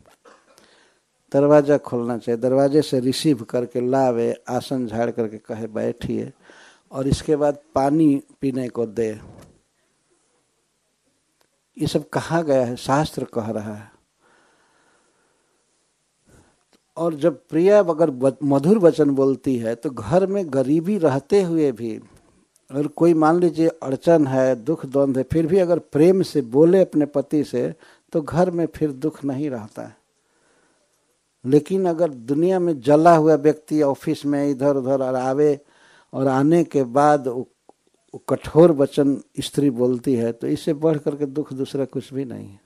दरवाज़ा खोलना चाहिए दरवाजे से रिसीव करके लावे आसन झाड़ करके कहे बैठिए और इसके बाद पानी पीने को दे ये सब कहा गया है शास्त्र कह रहा है और जब प्रिया अगर मधुर वचन बोलती है तो घर में गरीबी रहते हुए भी अगर कोई मान लीजिए अड़चन है दुख द्वंद है फिर भी अगर प्रेम से बोले अपने पति से तो घर में फिर दुख नहीं रहता है लेकिन अगर दुनिया में जला हुआ व्यक्ति ऑफिस में इधर उधर और आवे और आने के बाद वो कठोर वचन स्त्री बोलती है तो इससे बढ़ करके दुख दूसरा कुछ भी नहीं है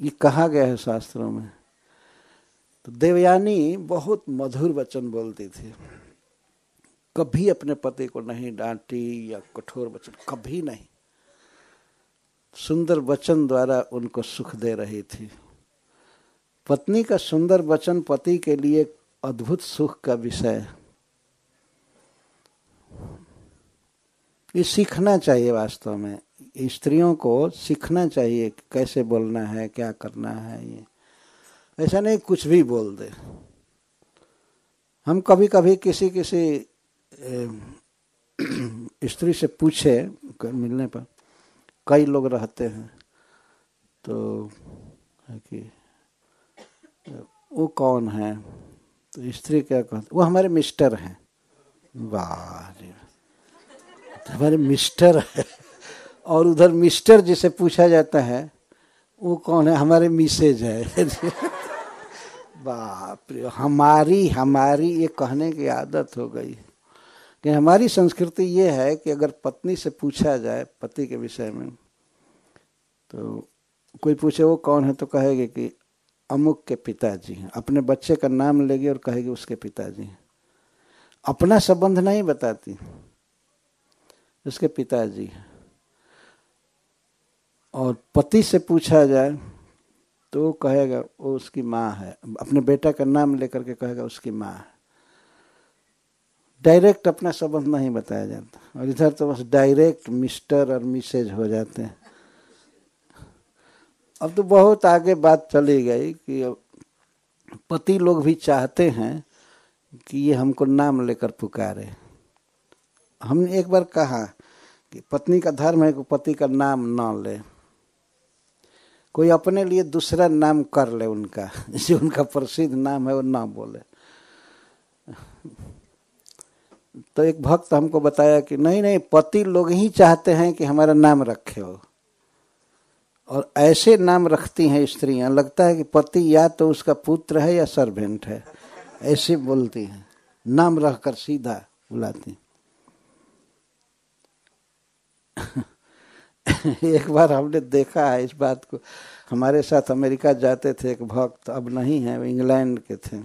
ये कहा गया है शास्त्रों में तो देवयानी बहुत मधुर वचन बोलती थी कभी अपने पति को नहीं डांटी या कठोर वचन कभी नहीं सुंदर वचन द्वारा उनको सुख दे रही थी पत्नी का सुंदर वचन पति के लिए अद्भुत सुख का विषय ये सीखना चाहिए वास्तव में स्त्रियों को सीखना चाहिए कैसे बोलना है क्या करना है ये ऐसा नहीं कुछ भी बोल दे हम कभी कभी किसी किसी [clears throat] स्त्री से पूछे मिलने पर कई लोग रहते हैं तो है कि वो कौन है तो स्त्री क्या कहते वो हमारे मिस्टर हैं वाह तो हमारे मिस्टर है और उधर मिस्टर जिसे पूछा जाता है वो कौन है हमारे मिसेज है बाप रे हमारी हमारी ये कहने की आदत हो गई कि हमारी संस्कृति ये है कि अगर पत्नी से पूछा जाए पति के विषय में तो कोई पूछे वो कौन है तो कहेगी कि अमुक के पिताजी हैं अपने बच्चे का नाम लेगी और कहेगी उसके पिताजी हैं अपना संबंध नहीं बताती उसके पिताजी हैं और पति से पूछा जाए तो वो कहेगा वो उसकी माँ है अपने बेटा का नाम लेकर के कहेगा उसकी माँ है डायरेक्ट अपना संबंध नहीं बताया जाता और इधर तो बस डायरेक्ट मिस्टर और मिसेज हो जाते हैं अब तो बहुत आगे बात चली गई कि अब पति लोग भी चाहते हैं कि ये हमको नाम लेकर पुकारे हमने एक बार कहा कि पत्नी का धर्म है कि पति का नाम ना ले कोई अपने लिए दूसरा नाम कर ले उनका [laughs] जो उनका प्रसिद्ध नाम है वो ना बोले तो एक भक्त हमको बताया कि नहीं नहीं पति लोग ही चाहते हैं कि हमारा नाम रखे हो और ऐसे नाम रखती हैं स्त्रियां लगता है कि पति या तो उसका पुत्र है या सर्वेंट है ऐसे बोलती हैं नाम रखकर सीधा बुलाती [laughs] एक बार हमने देखा है इस बात को हमारे साथ अमेरिका जाते थे एक भक्त अब नहीं है इंग्लैंड के थे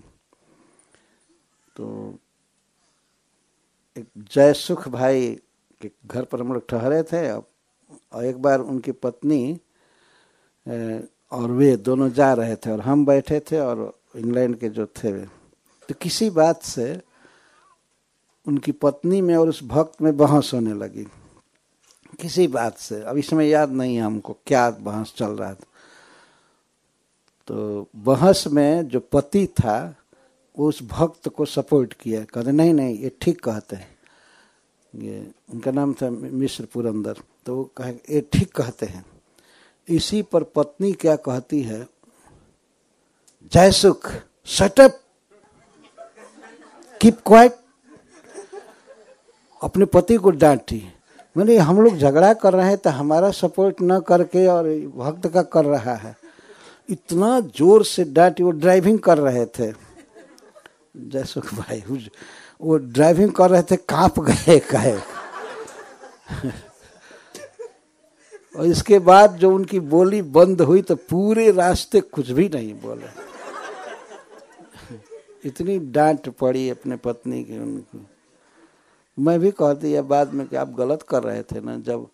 तो एक जयसुख भाई के घर पर हम लोग ठहरे थे और एक बार उनकी पत्नी और वे दोनों जा रहे थे और हम बैठे थे और इंग्लैंड के जो थे वे तो किसी बात से उनकी पत्नी में और उस भक्त में बहस होने लगी किसी बात से अब इसमें याद नहीं है हमको क्या बहस चल रहा था तो बहस में जो पति था वो उस भक्त को सपोर्ट किया कहते नहीं नहीं ये ठीक कहते हैं ये उनका नाम था मिश्र पुरंदर तो वो कहे ये ठीक कहते हैं इसी पर पत्नी क्या कहती है सुख सटअप कीप क्वाइट अपने पति को डांटी मैंने हम लोग झगड़ा कर रहे हैं तो हमारा सपोर्ट न करके और भक्त का कर रहा है इतना जोर से डांटी वो ड्राइविंग कर रहे थे जयसुख भाई वो ड्राइविंग कर रहे थे कांप गए कहे और इसके बाद जो उनकी बोली बंद हुई तो पूरे रास्ते कुछ भी नहीं बोले इतनी डांट पड़ी अपने पत्नी की उनको मैं भी कहती है बाद में कि आप गलत कर रहे थे ना जब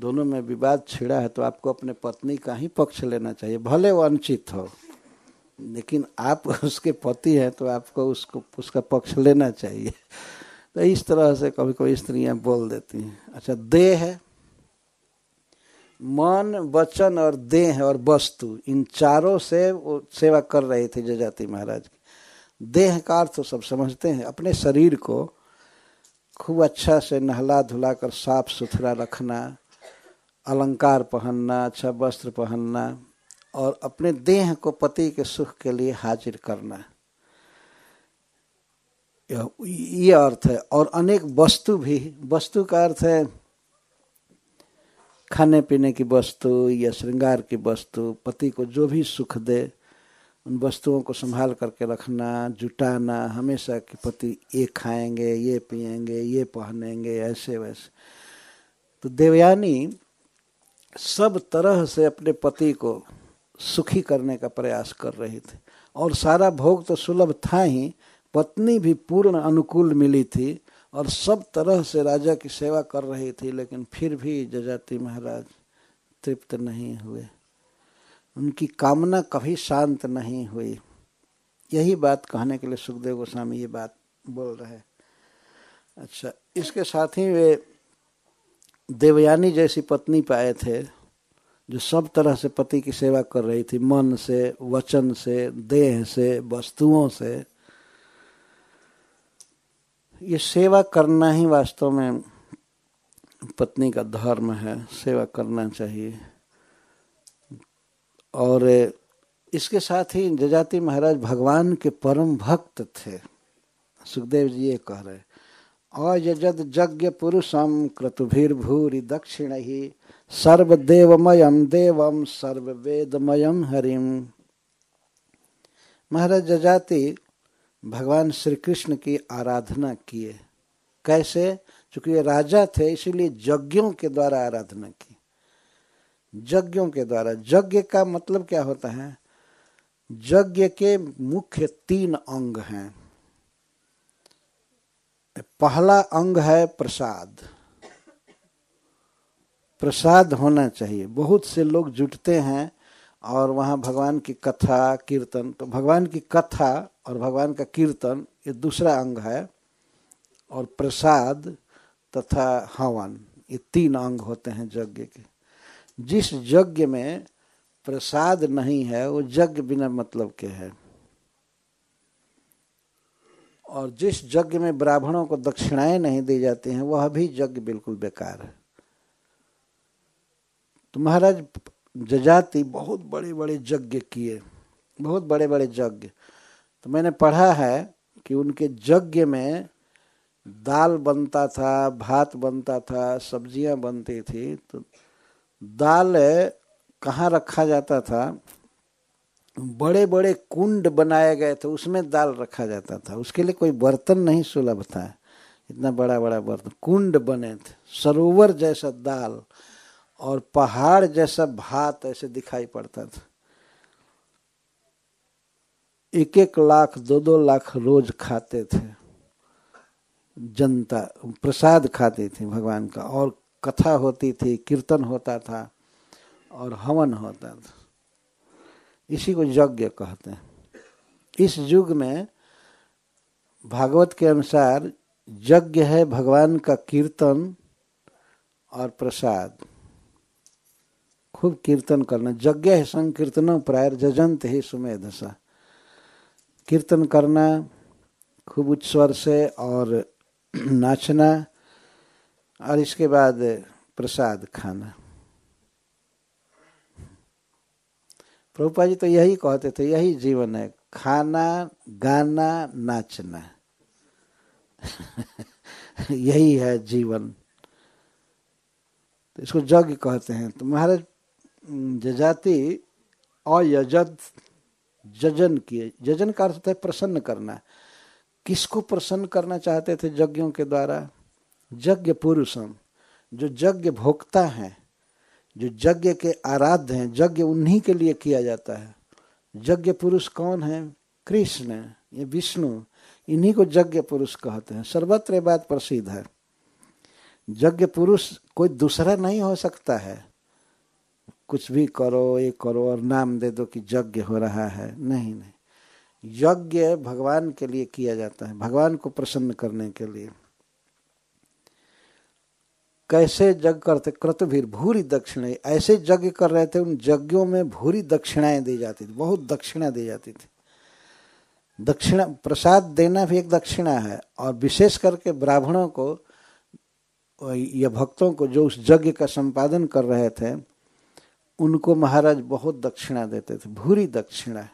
दोनों में विवाद छिड़ा है तो आपको अपने पत्नी का ही पक्ष लेना चाहिए भले वो अनुचित हो लेकिन आप उसके पति हैं तो आपको उसको उसका पक्ष लेना चाहिए तो इस तरह से कभी कभी स्त्रियाँ बोल देती हैं अच्छा दे है मन वचन और देह और वस्तु इन चारों से वो सेवा कर रहे थे जजाति महाराज की देह का अर्थ तो सब समझते हैं अपने शरीर को खूब अच्छा से नहला धुला कर साफ सुथरा रखना अलंकार पहनना अच्छा वस्त्र पहनना और अपने देह को पति के सुख के लिए हाजिर करना यह ये अर्थ है और अनेक वस्तु भी वस्तु का अर्थ है खाने पीने की वस्तु या श्रृंगार की वस्तु पति को जो भी सुख दे उन वस्तुओं को संभाल करके रखना जुटाना हमेशा कि पति ये खाएंगे ये पिएंगे ये पहनेंगे ऐसे वैसे तो देवयानी सब तरह से अपने पति को सुखी करने का प्रयास कर रही थी और सारा भोग तो सुलभ था ही पत्नी भी पूर्ण अनुकूल मिली थी और सब तरह से राजा की सेवा कर रही थी लेकिन फिर भी जजाति महाराज तृप्त नहीं हुए उनकी कामना कभी शांत नहीं हुई यही बात कहने के लिए सुखदेव गोस्वामी ये बात बोल रहे अच्छा इसके साथ ही वे देवयानी जैसी पत्नी पाए थे जो सब तरह से पति की सेवा कर रही थी मन से वचन से देह से वस्तुओं से ये सेवा करना ही वास्तव में पत्नी का धर्म है सेवा करना चाहिए और इसके साथ ही जजाति महाराज भगवान के परम भक्त थे सुखदेव जी ये कह रहे अयजद यज्ञ पुरुषम क्रतुभिर्भूरि दक्षिण ही सर्वदेवमयम देवम सर्ववेदमयम हरिम महाराज जजाति भगवान श्री कृष्ण की आराधना किए कैसे चूंकि ये राजा थे इसीलिए यज्ञों के द्वारा आराधना की यज्ञों के द्वारा यज्ञ का मतलब क्या होता है यज्ञ के मुख्य तीन अंग हैं पहला अंग है प्रसाद प्रसाद होना चाहिए बहुत से लोग जुटते हैं और वहाँ भगवान की कथा कीर्तन तो भगवान की कथा और भगवान का कीर्तन ये दूसरा अंग है और प्रसाद तथा हवन ये तीन अंग होते हैं यज्ञ के जिस यज्ञ में प्रसाद नहीं है वो यज्ञ बिना मतलब के है और जिस यज्ञ में ब्राह्मणों को दक्षिणाएं नहीं दी जाती हैं वह भी यज्ञ बिल्कुल बेकार है तो महाराज जजाति बहुत बड़े बड़े यज्ञ किए बहुत बड़े बड़े यज्ञ तो मैंने पढ़ा है कि उनके यज्ञ में दाल बनता था भात बनता था सब्जियां बनती थी तो दाल कहाँ रखा जाता था बड़े बड़े कुंड बनाए गए थे उसमें दाल रखा जाता था उसके लिए कोई बर्तन नहीं सुलभ था इतना बड़ा बड़ा बर्तन कुंड बने थे सरोवर जैसा दाल और पहाड़ जैसा भात ऐसे दिखाई पड़ता था एक एक लाख दो दो लाख रोज खाते थे जनता प्रसाद खाती थी भगवान का और कथा होती थी कीर्तन होता था और हवन होता था इसी को यज्ञ कहते हैं इस युग में भागवत के अनुसार यज्ञ है भगवान का कीर्तन और प्रसाद खूब कीर्तन करना यज्ञ है संकीर्तन प्रायर जजंत ही सुमेधसा कीर्तन करना खूब उच्च स्वर से और नाचना और इसके बाद प्रसाद खाना प्रभुपा जी तो यही कहते थे यही जीवन है खाना गाना नाचना [laughs] यही है जीवन तो इसको जग कहते हैं तो महाराज जजाति अयजत जजन किए जजन का अर्थ है प्रसन्न करना किसको प्रसन्न करना चाहते थे यज्ञों के द्वारा यज्ञ पुरुषम जो यज्ञ भोक्ता हैं जो यज्ञ के आराध्य हैं यज्ञ उन्हीं के लिए किया जाता है यज्ञ पुरुष कौन है कृष्ण ये विष्णु इन्हीं को यज्ञ पुरुष कहते हैं सर्वत्र बात प्रसिद्ध है यज्ञ पुरुष कोई दूसरा नहीं हो सकता है कुछ भी करो ये करो और नाम दे दो कि यज्ञ हो रहा है नहीं नहीं यज्ञ भगवान के लिए किया जाता है भगवान को प्रसन्न करने के लिए कैसे यज्ञ करते क्रतवीर भूरी दक्षिणाएं ऐसे यज्ञ कर रहे थे उन यज्ञों में भूरी दक्षिणाएं दी जाती थी बहुत दक्षिणा दी जाती थी दक्षिणा प्रसाद देना भी एक दक्षिणा है और विशेष करके ब्राह्मणों को या भक्तों को जो उस यज्ञ का संपादन कर रहे थे उनको महाराज बहुत दक्षिणा देते थे भूरी दक्षिणा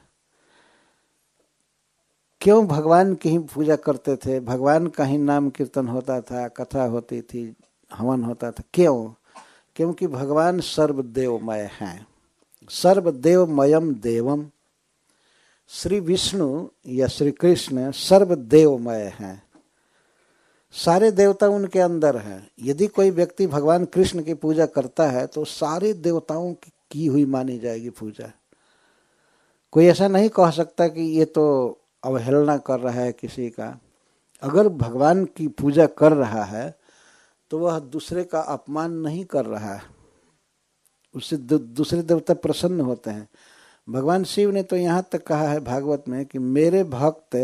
क्यों भगवान की ही पूजा करते थे भगवान का ही नाम कीर्तन होता था कथा होती थी हवन होता था क्यों क्योंकि भगवान सर्वदेवमय हैं सर्वदेवमयम देवम श्री विष्णु या श्री कृष्ण सर्वदेवमय हैं सारे देवता उनके अंदर हैं यदि कोई व्यक्ति भगवान कृष्ण की पूजा करता है तो सारे देवताओं की की हुई मानी जाएगी पूजा कोई ऐसा नहीं कह सकता कि ये तो अवहेलना कर रहा है किसी का अगर भगवान की पूजा कर रहा है तो वह दूसरे का अपमान नहीं कर रहा है उससे दूसरे देवता प्रसन्न होते हैं भगवान शिव ने तो यहाँ तक कहा है भागवत में कि मेरे भक्त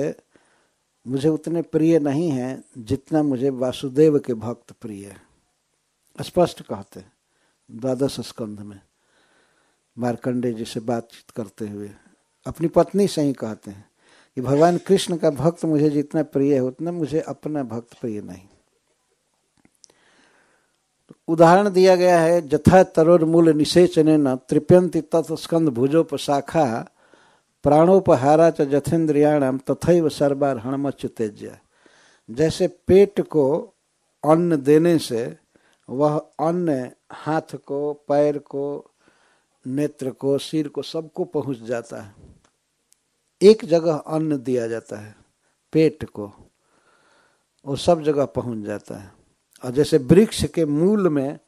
मुझे उतने प्रिय नहीं हैं जितना मुझे वासुदेव के भक्त प्रिय स्पष्ट कहते द्वादश स्कंध में मारकंडे जी से बातचीत करते हुए अपनी पत्नी से ही कहते हैं कि भगवान कृष्ण का भक्त मुझे जितना प्रिय है उतना मुझे अपना भक्त प्रिय नहीं उदाहरण दिया गया है जथा तरोर मूल निषेचने न त्रिप्यंति तत्स्कंद भुजोप शाखा प्राणोपहारा च जथेन्द्रियाणाम तथैव सर्वार तेज्य जैसे पेट को अन्न देने से वह अन्न हाथ को पैर को नेत्र को सिर को सबको पहुंच जाता है एक जगह अन्न दिया जाता है पेट को वो सब जगह पहुंच जाता है और जैसे वृक्ष के मूल में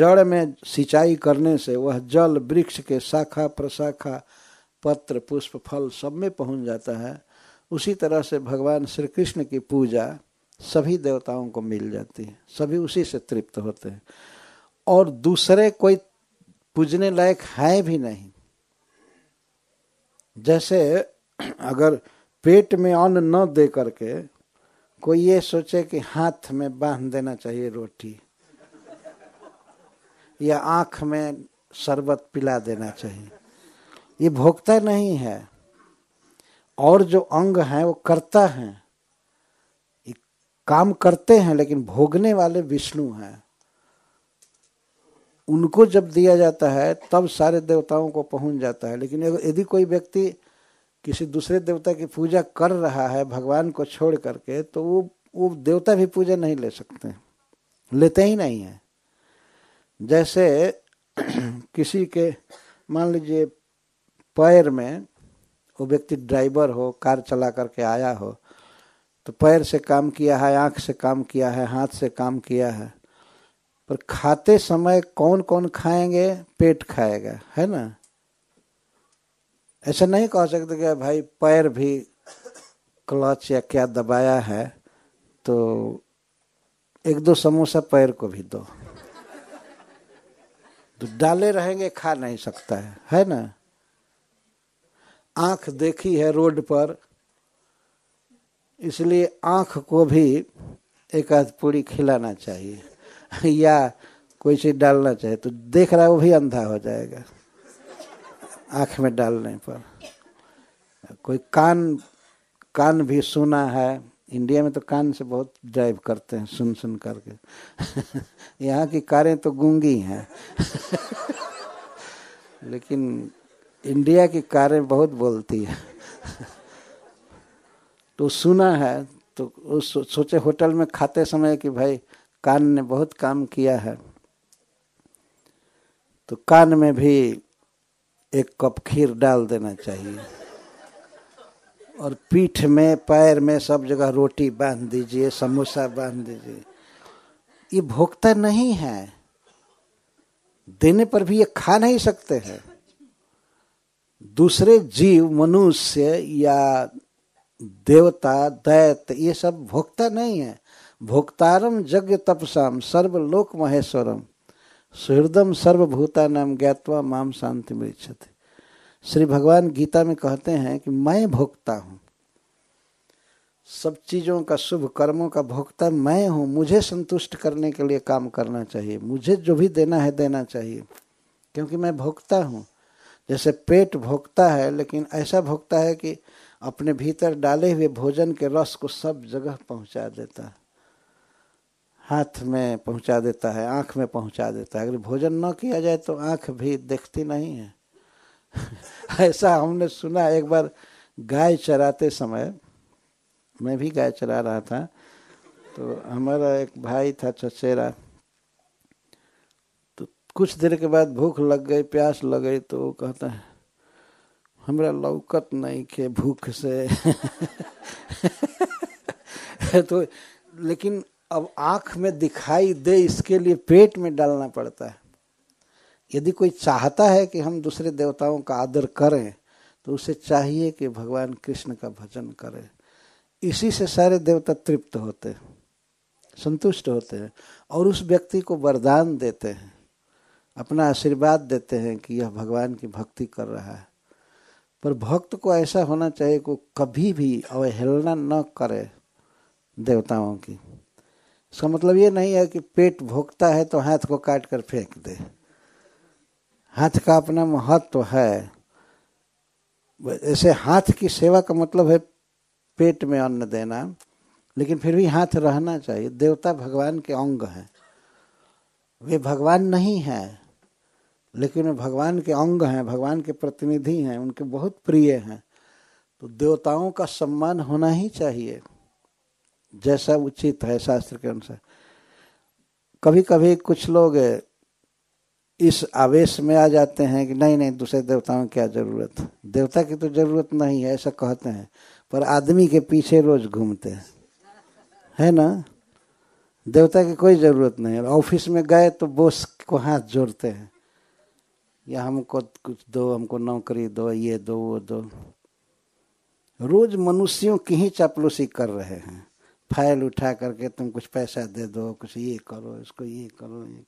जड़ में सिंचाई करने से वह जल वृक्ष के शाखा प्रशाखा पत्र पुष्प फल सब में पहुंच जाता है उसी तरह से भगवान श्री कृष्ण की पूजा सभी देवताओं को मिल जाती है सभी उसी से तृप्त होते हैं और दूसरे कोई पूजने लायक है भी नहीं जैसे अगर पेट में अन्न न दे करके कोई ये सोचे कि हाथ में बांध देना चाहिए रोटी या आंख में शरबत पिला देना चाहिए ये भोगता नहीं है और जो अंग हैं वो करता है काम करते हैं लेकिन भोगने वाले विष्णु हैं उनको जब दिया जाता है तब सारे देवताओं को पहुंच जाता है लेकिन यदि कोई व्यक्ति किसी दूसरे देवता की पूजा कर रहा है भगवान को छोड़ करके तो वो वो देवता भी पूजा नहीं ले सकते लेते ही नहीं हैं जैसे [clears throat] किसी के मान लीजिए पैर में वो व्यक्ति ड्राइवर हो कार चला करके आया हो तो पैर से काम किया है आँख से काम किया है हाथ से काम किया है पर खाते समय कौन कौन खाएंगे पेट खाएगा है ना ऐसा नहीं कह सकते कि भाई पैर भी क्लच या क्या दबाया है तो एक दो समोसा पैर को भी दो तो डाले रहेंगे खा नहीं सकता है है ना आंख देखी है रोड पर इसलिए आंख को भी एक आध पूरी खिलाना चाहिए [laughs] या कोई चीज डालना चाहिए तो देख रहा वो भी अंधा हो जाएगा आंख में डालने पर कोई कान कान भी सुना है इंडिया में तो कान से बहुत ड्राइव करते हैं सुन सुन करके [laughs] यहाँ की कारें तो गूंगी हैं [laughs] लेकिन इंडिया की कारें बहुत बोलती है तो सुना है तो उस सोचे होटल में खाते समय कि भाई कान ने बहुत काम किया है तो कान में भी एक कप खीर डाल देना चाहिए और पीठ में पैर में सब जगह रोटी बांध दीजिए समोसा बांध दीजिए ये भोगता नहीं है देने पर भी ये खा नहीं सकते हैं दूसरे जीव मनुष्य या देवता दैत ये सब भोक्ता नहीं है भोक्तारम यज्ञ तपसाम सर्वलोक महेश्वरम सुहृदम सर्वभूता नाम ज्ञातवा माम शांति मृक्षते श्री भगवान गीता में कहते हैं कि मैं भोक्ता हूँ सब चीज़ों का शुभ कर्मों का भोक्ता मैं हूँ मुझे संतुष्ट करने के लिए काम करना चाहिए मुझे जो भी देना है देना चाहिए क्योंकि मैं भोक्ता हूँ जैसे पेट भोगता है लेकिन ऐसा भोगता है कि अपने भीतर डाले हुए भोजन के रस को सब जगह पहुंचा देता है हाथ में पहुंचा देता है आंख में पहुंचा देता है अगर भोजन न किया जाए तो आंख भी देखती नहीं है [laughs] ऐसा हमने सुना एक बार गाय चराते समय मैं भी गाय चरा रहा था तो हमारा एक भाई था चचेरा कुछ देर के बाद भूख लग गई प्यास लग गई तो वो कहता है हमारा लौकत नहीं के भूख से [laughs] तो लेकिन अब आँख में दिखाई दे इसके लिए पेट में डालना पड़ता है यदि कोई चाहता है कि हम दूसरे देवताओं का आदर करें तो उसे चाहिए कि भगवान कृष्ण का भजन करें इसी से सारे देवता तृप्त होते हैं संतुष्ट होते हैं और उस व्यक्ति को वरदान देते हैं अपना आशीर्वाद देते हैं कि यह भगवान की भक्ति कर रहा है पर भक्त को ऐसा होना चाहिए को कभी भी अवहेलना न करे देवताओं की इसका मतलब ये नहीं है कि पेट भोगता है तो हाथ को काट कर फेंक दे हाथ का अपना महत्व है ऐसे हाथ की सेवा का मतलब है पेट में अन्न देना लेकिन फिर भी हाथ रहना चाहिए देवता भगवान के अंग हैं वे भगवान नहीं हैं लेकिन भगवान के अंग हैं भगवान के प्रतिनिधि हैं उनके बहुत प्रिय हैं तो देवताओं का सम्मान होना ही चाहिए जैसा उचित है शास्त्र के अनुसार कभी कभी कुछ लोग इस आवेश में आ जाते हैं कि नहीं नहीं दूसरे देवताओं की क्या जरूरत देवता की तो जरूरत नहीं है ऐसा कहते हैं पर आदमी के पीछे रोज घूमते हैं है ना देवता की कोई ज़रूरत नहीं है ऑफिस में गए तो बॉस को हाथ जोड़ते हैं या हमको कुछ दो हमको नौकरी दो ये दो वो दो रोज मनुष्यों की ही चापलूसी कर रहे हैं फाइल उठा करके तुम कुछ पैसा दे दो कुछ ये करो इसको ये करो ये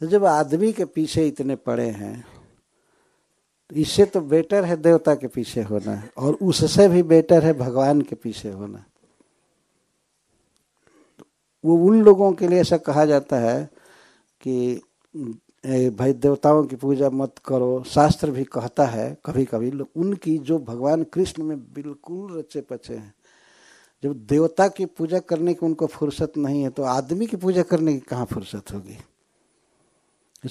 तो जब आदमी के पीछे इतने पड़े हैं तो इससे तो बेटर है देवता के पीछे होना और उससे भी बेटर है भगवान के पीछे होना वो उन लोगों के लिए ऐसा कहा जाता है कि भाई देवताओं की पूजा मत करो शास्त्र भी कहता है कभी कभी उनकी जो भगवान कृष्ण में बिल्कुल रचे पचे हैं जब देवता की पूजा करने की उनको फुर्सत नहीं है तो आदमी की पूजा करने की कहाँ फुर्सत होगी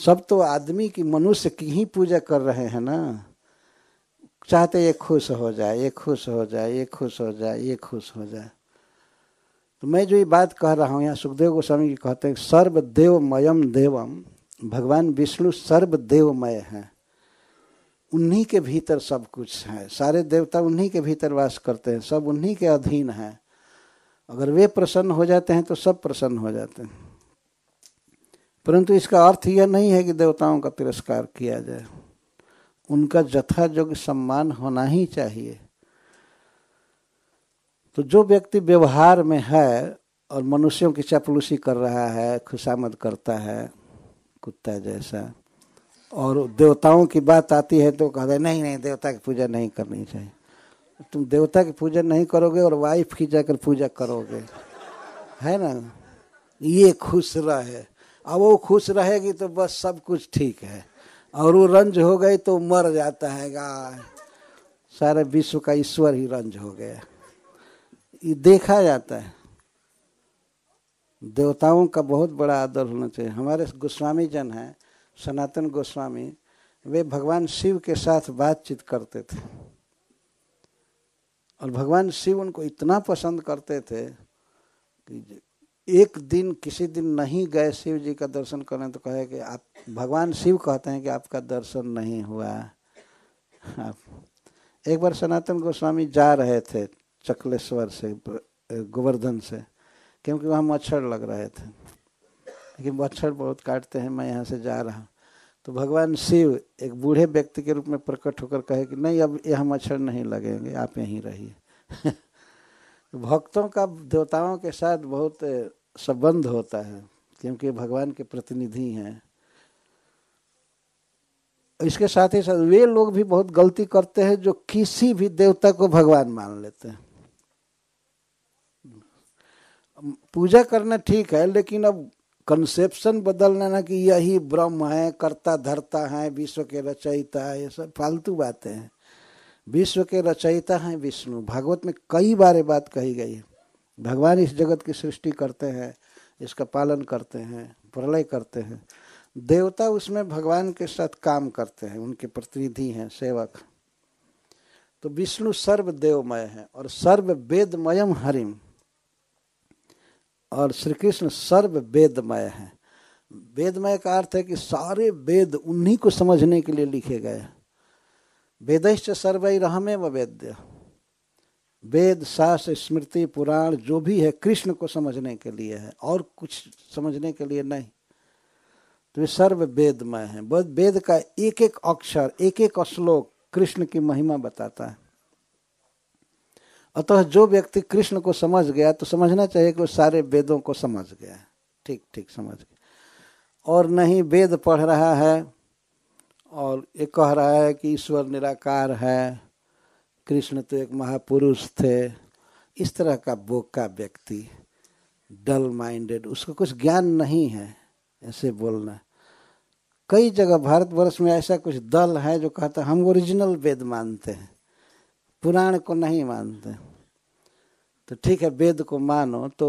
सब तो आदमी की मनुष्य की ही पूजा कर रहे हैं ना चाहते ये खुश हो जाए ये खुश हो जाए ये खुश हो जाए ये खुश हो जाए तो मैं जो ये बात कह रहा हूँ यहाँ सुखदेव गोस्वामी जी कहते हैं सर्वदेवमयम देवम भगवान विष्णु सर्वदेवमय हैं उन्हीं के भीतर सब कुछ है सारे देवता उन्हीं के भीतर वास करते हैं सब उन्हीं के अधीन हैं अगर वे प्रसन्न हो जाते हैं तो सब प्रसन्न हो जाते हैं परंतु इसका अर्थ यह नहीं है कि देवताओं का तिरस्कार किया जाए उनका जथा योग्य सम्मान होना ही चाहिए तो जो व्यक्ति व्यवहार में है और मनुष्यों की चपलूसी कर रहा है खुशामद करता है कुत्ता जैसा और देवताओं की बात आती है तो कहते नहीं नहीं देवता की पूजा नहीं करनी चाहिए तुम देवता की पूजा नहीं करोगे और वाइफ की जाकर पूजा करोगे है ना ये खुश रहे अब वो खुश रहेगी तो बस सब कुछ ठीक है और वो रंज हो गई तो मर जाता है गाय सारे विश्व का ईश्वर ही रंज हो गया ये देखा जाता है देवताओं का बहुत बड़ा आदर होना चाहिए हमारे गोस्वामी जन हैं सनातन गोस्वामी वे भगवान शिव के साथ बातचीत करते थे और भगवान शिव उनको इतना पसंद करते थे कि एक दिन किसी दिन नहीं गए शिव जी का दर्शन करने तो कहे कि आप भगवान शिव कहते हैं कि आपका दर्शन नहीं हुआ आप एक बार सनातन गोस्वामी जा रहे थे चकलेश्वर से गोवर्धन से क्योंकि वहाँ मच्छर लग रहे थे लेकिन मच्छर बहुत काटते हैं मैं यहाँ से जा रहा तो भगवान शिव एक बूढ़े व्यक्ति के रूप में प्रकट होकर कहे कि नहीं अब यहाँ मच्छर नहीं लगेंगे आप यहीं रहिए [laughs] भक्तों का देवताओं के साथ बहुत संबंध होता है क्योंकि भगवान के प्रतिनिधि हैं इसके साथ ही साथ वे लोग भी बहुत गलती करते हैं जो किसी भी देवता को भगवान मान लेते हैं पूजा करना ठीक है लेकिन अब कंसेप्शन बदलना ना कि यही ब्रह्म है कर्ता धरता है विश्व के रचयिता है ये सब फालतू बातें हैं विश्व के रचयिता हैं विष्णु भागवत में कई बार बात कही गई है भगवान इस जगत की सृष्टि करते हैं इसका पालन करते हैं प्रलय करते हैं देवता उसमें भगवान के साथ काम करते हैं उनके प्रतिनिधि हैं सेवक तो विष्णु सर्वदेवमय है और सर्व वेदमयम हरिम और श्री कृष्ण सर्व वेदमय हैं वेदमय का अर्थ है कि सारे वेद उन्हीं को समझने के लिए लिखे गए वेदश्च सर्व रहमे व वेद्य वेद शास्त्र स्मृति पुराण जो भी है कृष्ण को समझने के लिए है और कुछ समझने के लिए नहीं तो ये सर्व वेदमय है वेद का एक एक अक्षर एक एक श्लोक कृष्ण की महिमा बताता है अतः जो व्यक्ति कृष्ण को समझ गया तो समझना चाहिए कि वो सारे वेदों को समझ गया ठीक ठीक समझ गया और नहीं वेद पढ़ रहा है और ये कह रहा है कि ईश्वर निराकार है कृष्ण तो एक महापुरुष थे इस तरह का बोका व्यक्ति डल माइंडेड उसको कुछ ज्ञान नहीं है ऐसे बोलना कई जगह भारतवर्ष में ऐसा कुछ दल है जो कहता हम ओरिजिनल वेद मानते हैं पुराण को नहीं मानते तो ठीक है वेद को मानो तो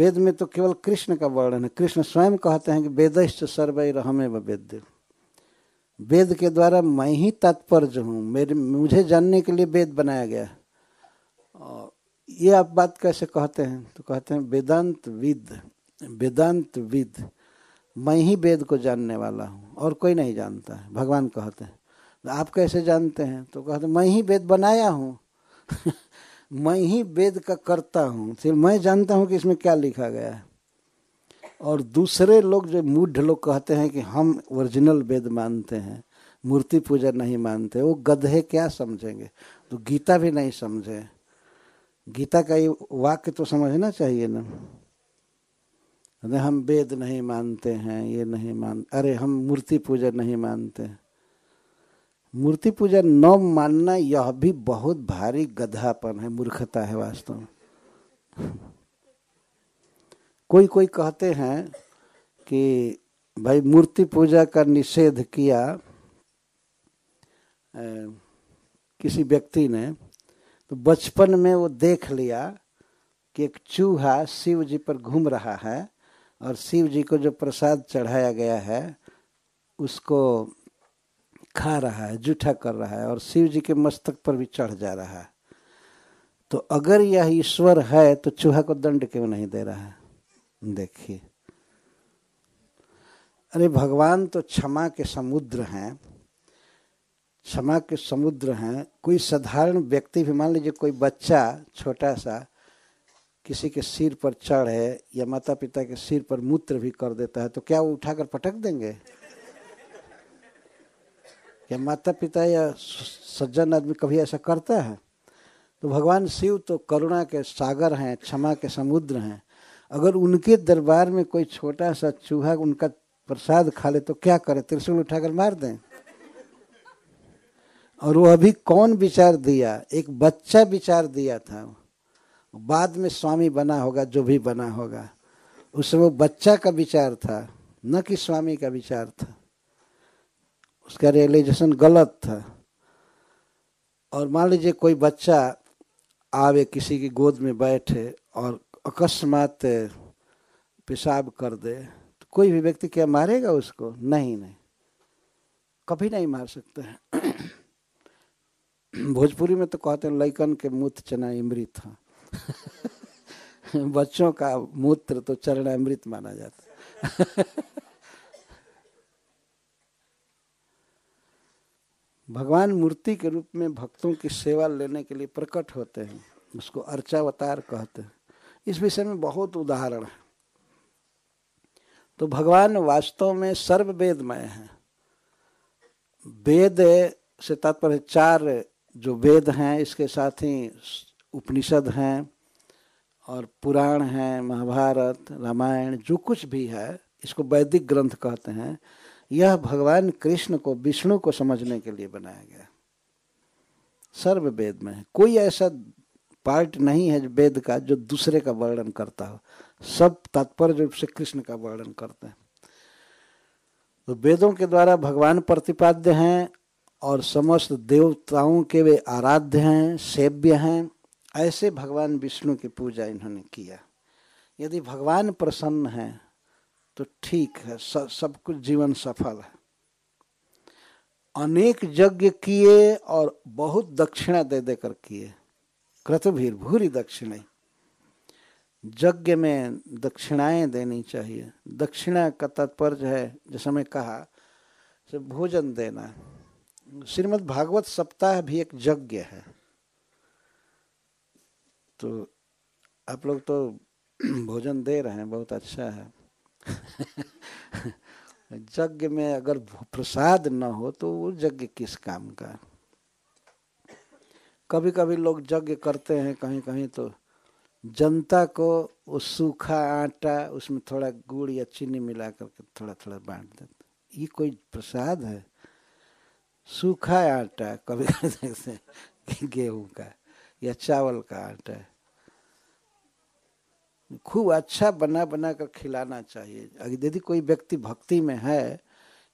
वेद में तो केवल कृष्ण का वर्णन है कृष्ण स्वयं कहते हैं कि वेदश्च सर्वै रहमे वेद वेद के द्वारा मैं ही तात्पर्य हूँ मेरे मुझे जानने के लिए वेद बनाया गया और ये आप बात कैसे कहते हैं तो कहते हैं वेदांत विद वेदांत विद मैं ही वेद को जानने वाला हूँ और कोई नहीं जानता है भगवान कहते हैं तो आप कैसे जानते हैं तो कहते मैं ही वेद बनाया हूँ [laughs] मैं ही वेद का करता हूँ फिर मैं जानता हूँ कि इसमें क्या लिखा गया है और दूसरे लोग जो मूढ़ लोग कहते हैं कि हम ओरिजिनल वेद मानते हैं मूर्ति पूजा नहीं मानते वो गधे क्या समझेंगे तो गीता भी नहीं समझे गीता का ये वाक्य तो समझना चाहिए ना अरे हम वेद नहीं मानते हैं ये नहीं मान अरे हम मूर्ति पूजा नहीं मानते हैं मूर्ति पूजा न मानना यह भी बहुत भारी गधापन है मूर्खता है वास्तव में कोई कोई कहते हैं कि भाई मूर्ति पूजा का निषेध किया ए, किसी व्यक्ति ने तो बचपन में वो देख लिया कि एक चूहा शिव जी पर घूम रहा है और शिव जी को जो प्रसाद चढ़ाया गया है उसको खा रहा है जूठा कर रहा है और शिव जी के मस्तक पर भी चढ़ जा रहा है तो अगर यह ईश्वर है तो चूहा को दंड क्यों नहीं दे रहा है देखिए अरे भगवान तो क्षमा के समुद्र हैं क्षमा के समुद्र हैं कोई साधारण व्यक्ति भी मान लीजिए कोई बच्चा छोटा सा किसी के सिर पर चढ़ है या माता पिता के सिर पर मूत्र भी कर देता है तो क्या वो उठाकर पटक देंगे या माता पिता या सज्जन आदमी कभी ऐसा करता है तो भगवान शिव तो करुणा के सागर हैं क्षमा के समुद्र हैं अगर उनके दरबार में कोई छोटा सा चूहा उनका प्रसाद खा ले तो क्या करे त्रिशूल उठाकर मार दें और वो अभी कौन विचार दिया एक बच्चा विचार दिया था बाद में स्वामी बना होगा जो भी बना होगा उस समय बच्चा का विचार था न कि स्वामी का विचार था उसका रियलाइजेशन गलत था और मान लीजिए कोई बच्चा आवे किसी की गोद में बैठे और अकस्मात पेशाब कर दे तो कोई भी व्यक्ति क्या मारेगा उसको नहीं नहीं कभी नहीं मार सकते हैं [clears throat] भोजपुरी में तो कहते हैं लैकन के मूत्र तो चना अमृत हाँ [laughs] बच्चों का मूत्र तो चरण अमृत माना जाता [laughs] भगवान मूर्ति के रूप में भक्तों की सेवा लेने के लिए प्रकट होते हैं उसको अर्चावतार कहते हैं इस विषय में बहुत उदाहरण है तो भगवान वास्तव में सर्व वेदमय है वेद से तात्पर्य चार जो वेद हैं इसके साथ ही उपनिषद हैं और पुराण हैं महाभारत रामायण जो कुछ भी है इसको वैदिक ग्रंथ कहते हैं यह भगवान कृष्ण को विष्णु को समझने के लिए बनाया गया सर्व वेद में है कोई ऐसा पार्ट नहीं है वेद का जो दूसरे का वर्णन करता हो सब तात्पर्य रूप से कृष्ण का वर्णन करते हैं तो वेदों के द्वारा भगवान प्रतिपाद्य हैं और समस्त देवताओं के वे आराध्य हैं सेव्य हैं ऐसे भगवान विष्णु की पूजा इन्होंने किया यदि भगवान प्रसन्न हैं तो ठीक है सब, सब कुछ जीवन सफल है अनेक यज्ञ किए और बहुत दक्षिणा दे देकर किए कृतभीर भूरी दक्षिणा यज्ञ में दक्षिणाएं देनी चाहिए दक्षिणा का तात्पर्य है जैसे मैं कहा भोजन देना श्रीमद् भागवत सप्ताह भी एक यज्ञ है तो आप लोग तो [clears throat] भोजन दे रहे हैं बहुत अच्छा है [laughs] यज्ञ में अगर प्रसाद न हो तो वो यज्ञ किस काम का कभी कभी लोग यज्ञ करते हैं कहीं कहीं तो जनता को वो सूखा आटा उसमें थोड़ा गुड़ या चीनी मिला करके थोड़ा थोड़ा बांट देते ये कोई प्रसाद है सूखा आटा कभी [laughs] कभी गेहूँ का या चावल का आटा खूब अच्छा बना बना कर खिलाना चाहिए यदि कोई व्यक्ति भक्ति में है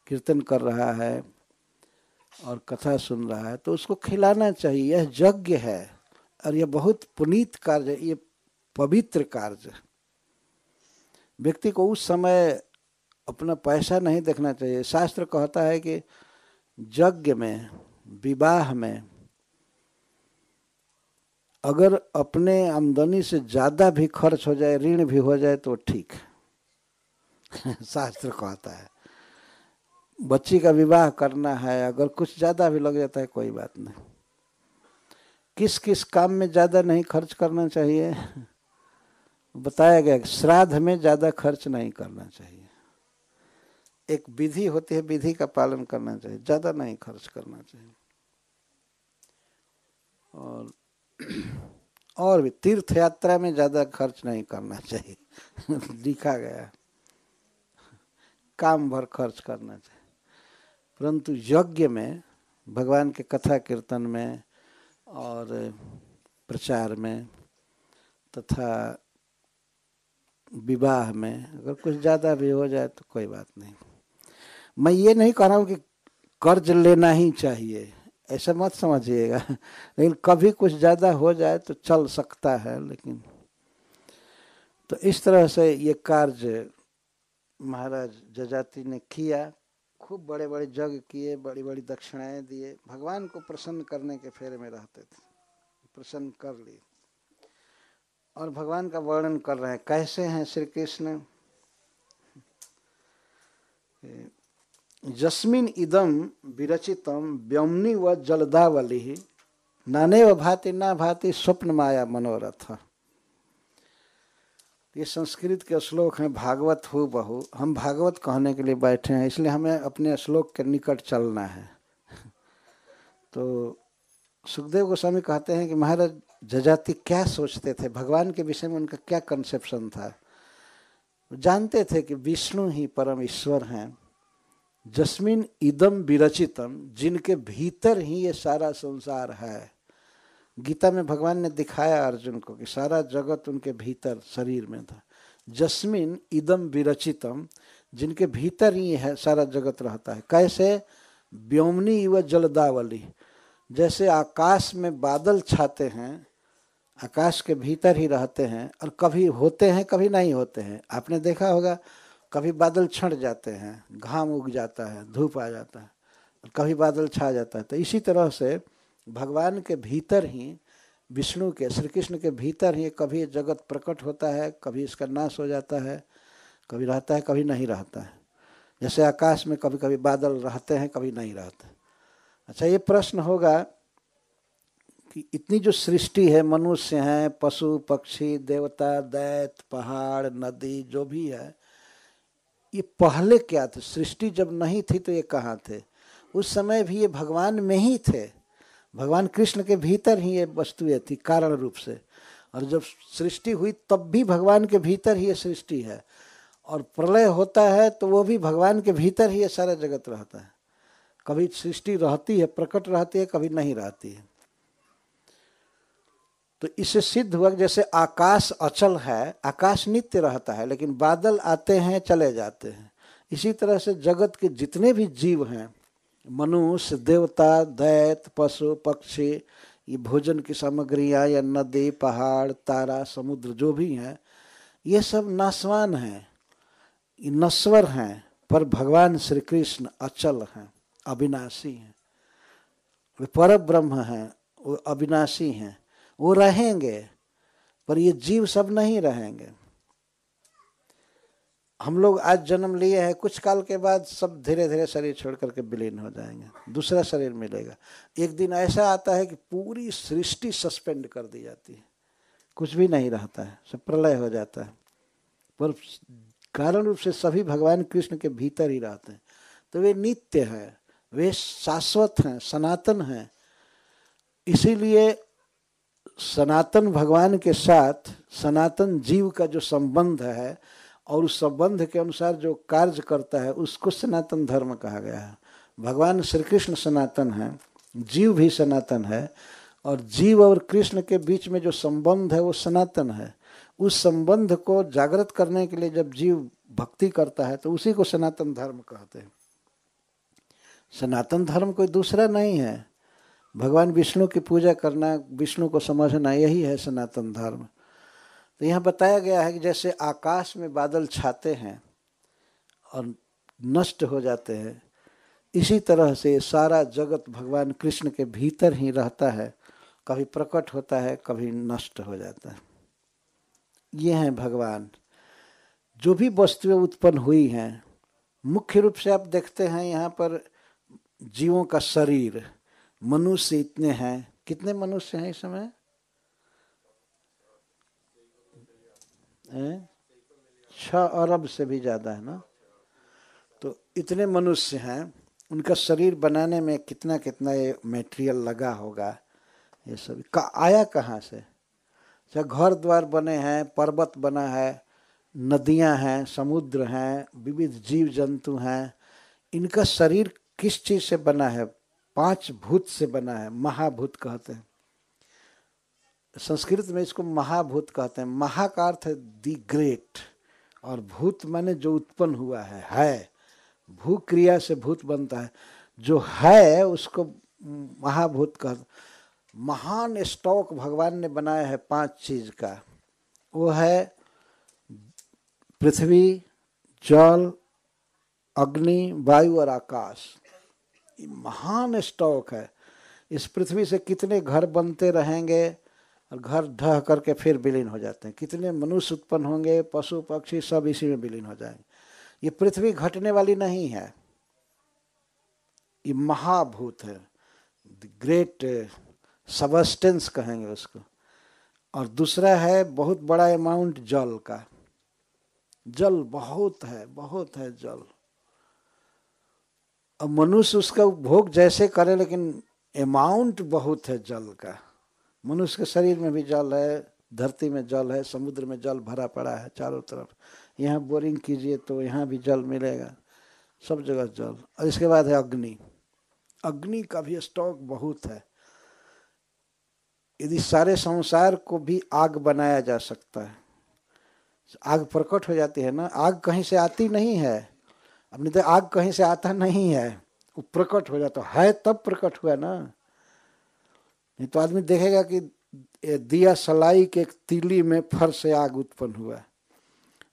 कीर्तन कर रहा है और कथा सुन रहा है तो उसको खिलाना चाहिए यह यज्ञ है और यह बहुत पुनीत कार्य है ये पवित्र कार्य व्यक्ति को उस समय अपना पैसा नहीं देखना चाहिए शास्त्र कहता है कि यज्ञ में विवाह में अगर अपने आमदनी से ज़्यादा भी खर्च हो जाए ऋण भी हो जाए तो ठीक है [laughs] शास्त्र कहता है बच्ची का विवाह करना है अगर कुछ ज़्यादा भी लग जाता है कोई बात नहीं किस किस काम में ज़्यादा नहीं खर्च करना चाहिए बताया गया श्राद्ध में ज़्यादा खर्च नहीं करना चाहिए एक विधि होती है विधि का पालन करना चाहिए ज़्यादा नहीं खर्च करना चाहिए और [clears throat] और भी तीर्थ यात्रा में ज़्यादा खर्च नहीं करना चाहिए [laughs] लिखा गया काम भर खर्च करना चाहिए परंतु यज्ञ में भगवान के कथा कीर्तन में और प्रचार में तथा विवाह में अगर कुछ ज़्यादा भी हो जाए तो कोई बात नहीं मैं ये नहीं कह रहा हूँ कि कर्ज लेना ही चाहिए ऐसा मत समझिएगा लेकिन कभी कुछ ज़्यादा हो जाए तो चल सकता है लेकिन तो इस तरह से ये कार्य महाराज जजाति ने किया खूब बड़े बड़े जग किए बड़ी बड़ी दक्षिणाएं दिए भगवान को प्रसन्न करने के फेरे में रहते थे प्रसन्न कर लिए और भगवान का वर्णन कर रहे हैं कैसे हैं श्री कृष्ण जस्मिन इदम विरचितम व्यमनी व जलदावली नाने व भाति ना भाति स्वप्न माया मनोरथ ये संस्कृत के श्लोक हैं भागवत हु बहु हम भागवत कहने के लिए बैठे हैं इसलिए हमें अपने श्लोक के निकट चलना है तो सुखदेव गोस्वामी कहते हैं कि महाराज जजाति क्या सोचते थे भगवान के विषय में उनका क्या कंसेप्शन था जानते थे कि विष्णु ही परम ईश्वर हैं जस्मिन इदम विरचितम जिनके भीतर ही ये सारा संसार है गीता में भगवान ने दिखाया अर्जुन को कि सारा जगत उनके भीतर शरीर में था जस्मिन इदम विरचितम जिनके भीतर ही है सारा जगत रहता है कैसे व्योमनी व जलदावली जैसे आकाश में बादल छाते हैं आकाश के भीतर ही रहते हैं और कभी होते हैं कभी नहीं होते हैं आपने देखा होगा कभी बादल छंट जाते हैं घाम उग जाता है धूप आ जाता है कभी बादल छा जाता है तो इसी तरह से भगवान के भीतर ही विष्णु के श्री कृष्ण के भीतर ही कभी जगत प्रकट होता है कभी इसका नाश हो जाता है कभी रहता है कभी नहीं रहता है जैसे आकाश में कभी कभी बादल रहते हैं कभी नहीं रहते अच्छा ये प्रश्न होगा कि इतनी जो सृष्टि है मनुष्य हैं पशु पक्षी देवता दैत पहाड़ नदी जो भी है ये पहले क्या थे सृष्टि जब नहीं थी तो ये कहाँ थे उस समय भी ये भगवान में ही थे भगवान कृष्ण के भीतर ही ये वस्तुएं थी कारण रूप से और जब सृष्टि हुई तब भी भगवान के भीतर ही ये सृष्टि है और प्रलय होता है तो वो भी भगवान के भीतर ही ये सारा जगत रहता है कभी सृष्टि रहती है प्रकट रहती है कभी नहीं रहती है तो इससे सिद्ध हुआ जैसे आकाश अचल है आकाश नित्य रहता है लेकिन बादल आते हैं चले जाते हैं इसी तरह से जगत के जितने भी जीव हैं मनुष्य देवता दैत पशु पक्षी ये भोजन की सामग्रियाँ या नदी पहाड़ तारा समुद्र जो भी हैं ये सब नासवान हैं नस्वर हैं पर भगवान श्री कृष्ण अचल हैं अविनाशी हैं वे पर ब्रह्म हैं वो अविनाशी हैं वो रहेंगे पर ये जीव सब नहीं रहेंगे हम लोग आज जन्म लिए हैं कुछ काल के बाद सब धीरे धीरे शरीर छोड़ करके विलीन हो जाएंगे दूसरा शरीर मिलेगा एक दिन ऐसा आता है कि पूरी सृष्टि सस्पेंड कर दी जाती है कुछ भी नहीं रहता है सब प्रलय हो जाता है पर कारण रूप से सभी भगवान कृष्ण के भीतर ही रहते हैं तो वे नित्य है वे शाश्वत हैं सनातन हैं इसीलिए सनातन भगवान के साथ सनातन जीव का जो संबंध है और उस संबंध के अनुसार जो कार्य करता है उसको सनातन धर्म कहा गया है भगवान श्री कृष्ण सनातन है जीव भी सनातन है और जीव और कृष्ण के बीच में जो संबंध है वो सनातन है उस संबंध को जागृत करने के लिए जब जीव भक्ति करता है तो उसी को सनातन धर्म कहते हैं सनातन धर्म कोई दूसरा नहीं है भगवान विष्णु की पूजा करना विष्णु को समझना यही है सनातन धर्म तो यहाँ बताया गया है कि जैसे आकाश में बादल छाते हैं और नष्ट हो जाते हैं इसी तरह से सारा जगत भगवान कृष्ण के भीतर ही रहता है कभी प्रकट होता है कभी नष्ट हो जाता है ये हैं भगवान जो भी वस्तुएं उत्पन्न हुई हैं मुख्य रूप से आप देखते हैं यहाँ पर जीवों का शरीर मनुष्य इतने हैं कितने मनुष्य हैं इस समय छ अरब से भी ज़्यादा है ना तो इतने मनुष्य हैं उनका शरीर बनाने में कितना कितना ये मेटेरियल लगा होगा ये सब का आया कहाँ से अच्छा घर द्वार बने हैं पर्वत बना है नदियां हैं समुद्र हैं विविध जीव जंतु हैं इनका शरीर किस चीज़ से बना है पांच भूत से बना है महाभूत कहते हैं संस्कृत में इसको महाभूत कहते हैं महा का अर्थ है दी ग्रेट और भूत माने जो उत्पन्न हुआ है है भू क्रिया से भूत बनता है जो है उसको महाभूत कहते महान स्टॉक भगवान ने बनाया है पांच चीज का वो है पृथ्वी जल अग्नि वायु और आकाश महान स्टॉक है इस पृथ्वी से कितने घर बनते रहेंगे और घर ढह करके फिर विलीन हो जाते हैं कितने मनुष्य उत्पन्न होंगे पशु पक्षी सब इसी में विलीन हो जाएंगे ये पृथ्वी घटने वाली नहीं है ये महाभूत है ग्रेट सबस्टेंस uh, कहेंगे उसको और दूसरा है बहुत बड़ा अमाउंट जल का जल बहुत है बहुत है जल अब मनुष्य उसका उपभोग जैसे करे लेकिन अमाउंट बहुत है जल का मनुष्य के शरीर में भी जल है धरती में जल है समुद्र में जल भरा पड़ा है चारों तरफ यहाँ बोरिंग कीजिए तो यहाँ भी जल मिलेगा सब जगह जल और इसके बाद है अग्नि अग्नि का भी स्टॉक बहुत है यदि सारे संसार को भी आग बनाया जा सकता है आग प्रकट हो जाती है ना आग कहीं से आती नहीं है अब नहीं तो आग कहीं से आता नहीं है वो प्रकट हो जाता है तब प्रकट हुआ ना नहीं तो आदमी देखेगा कि दिया सलाई के एक तिली में फर से आग उत्पन्न हुआ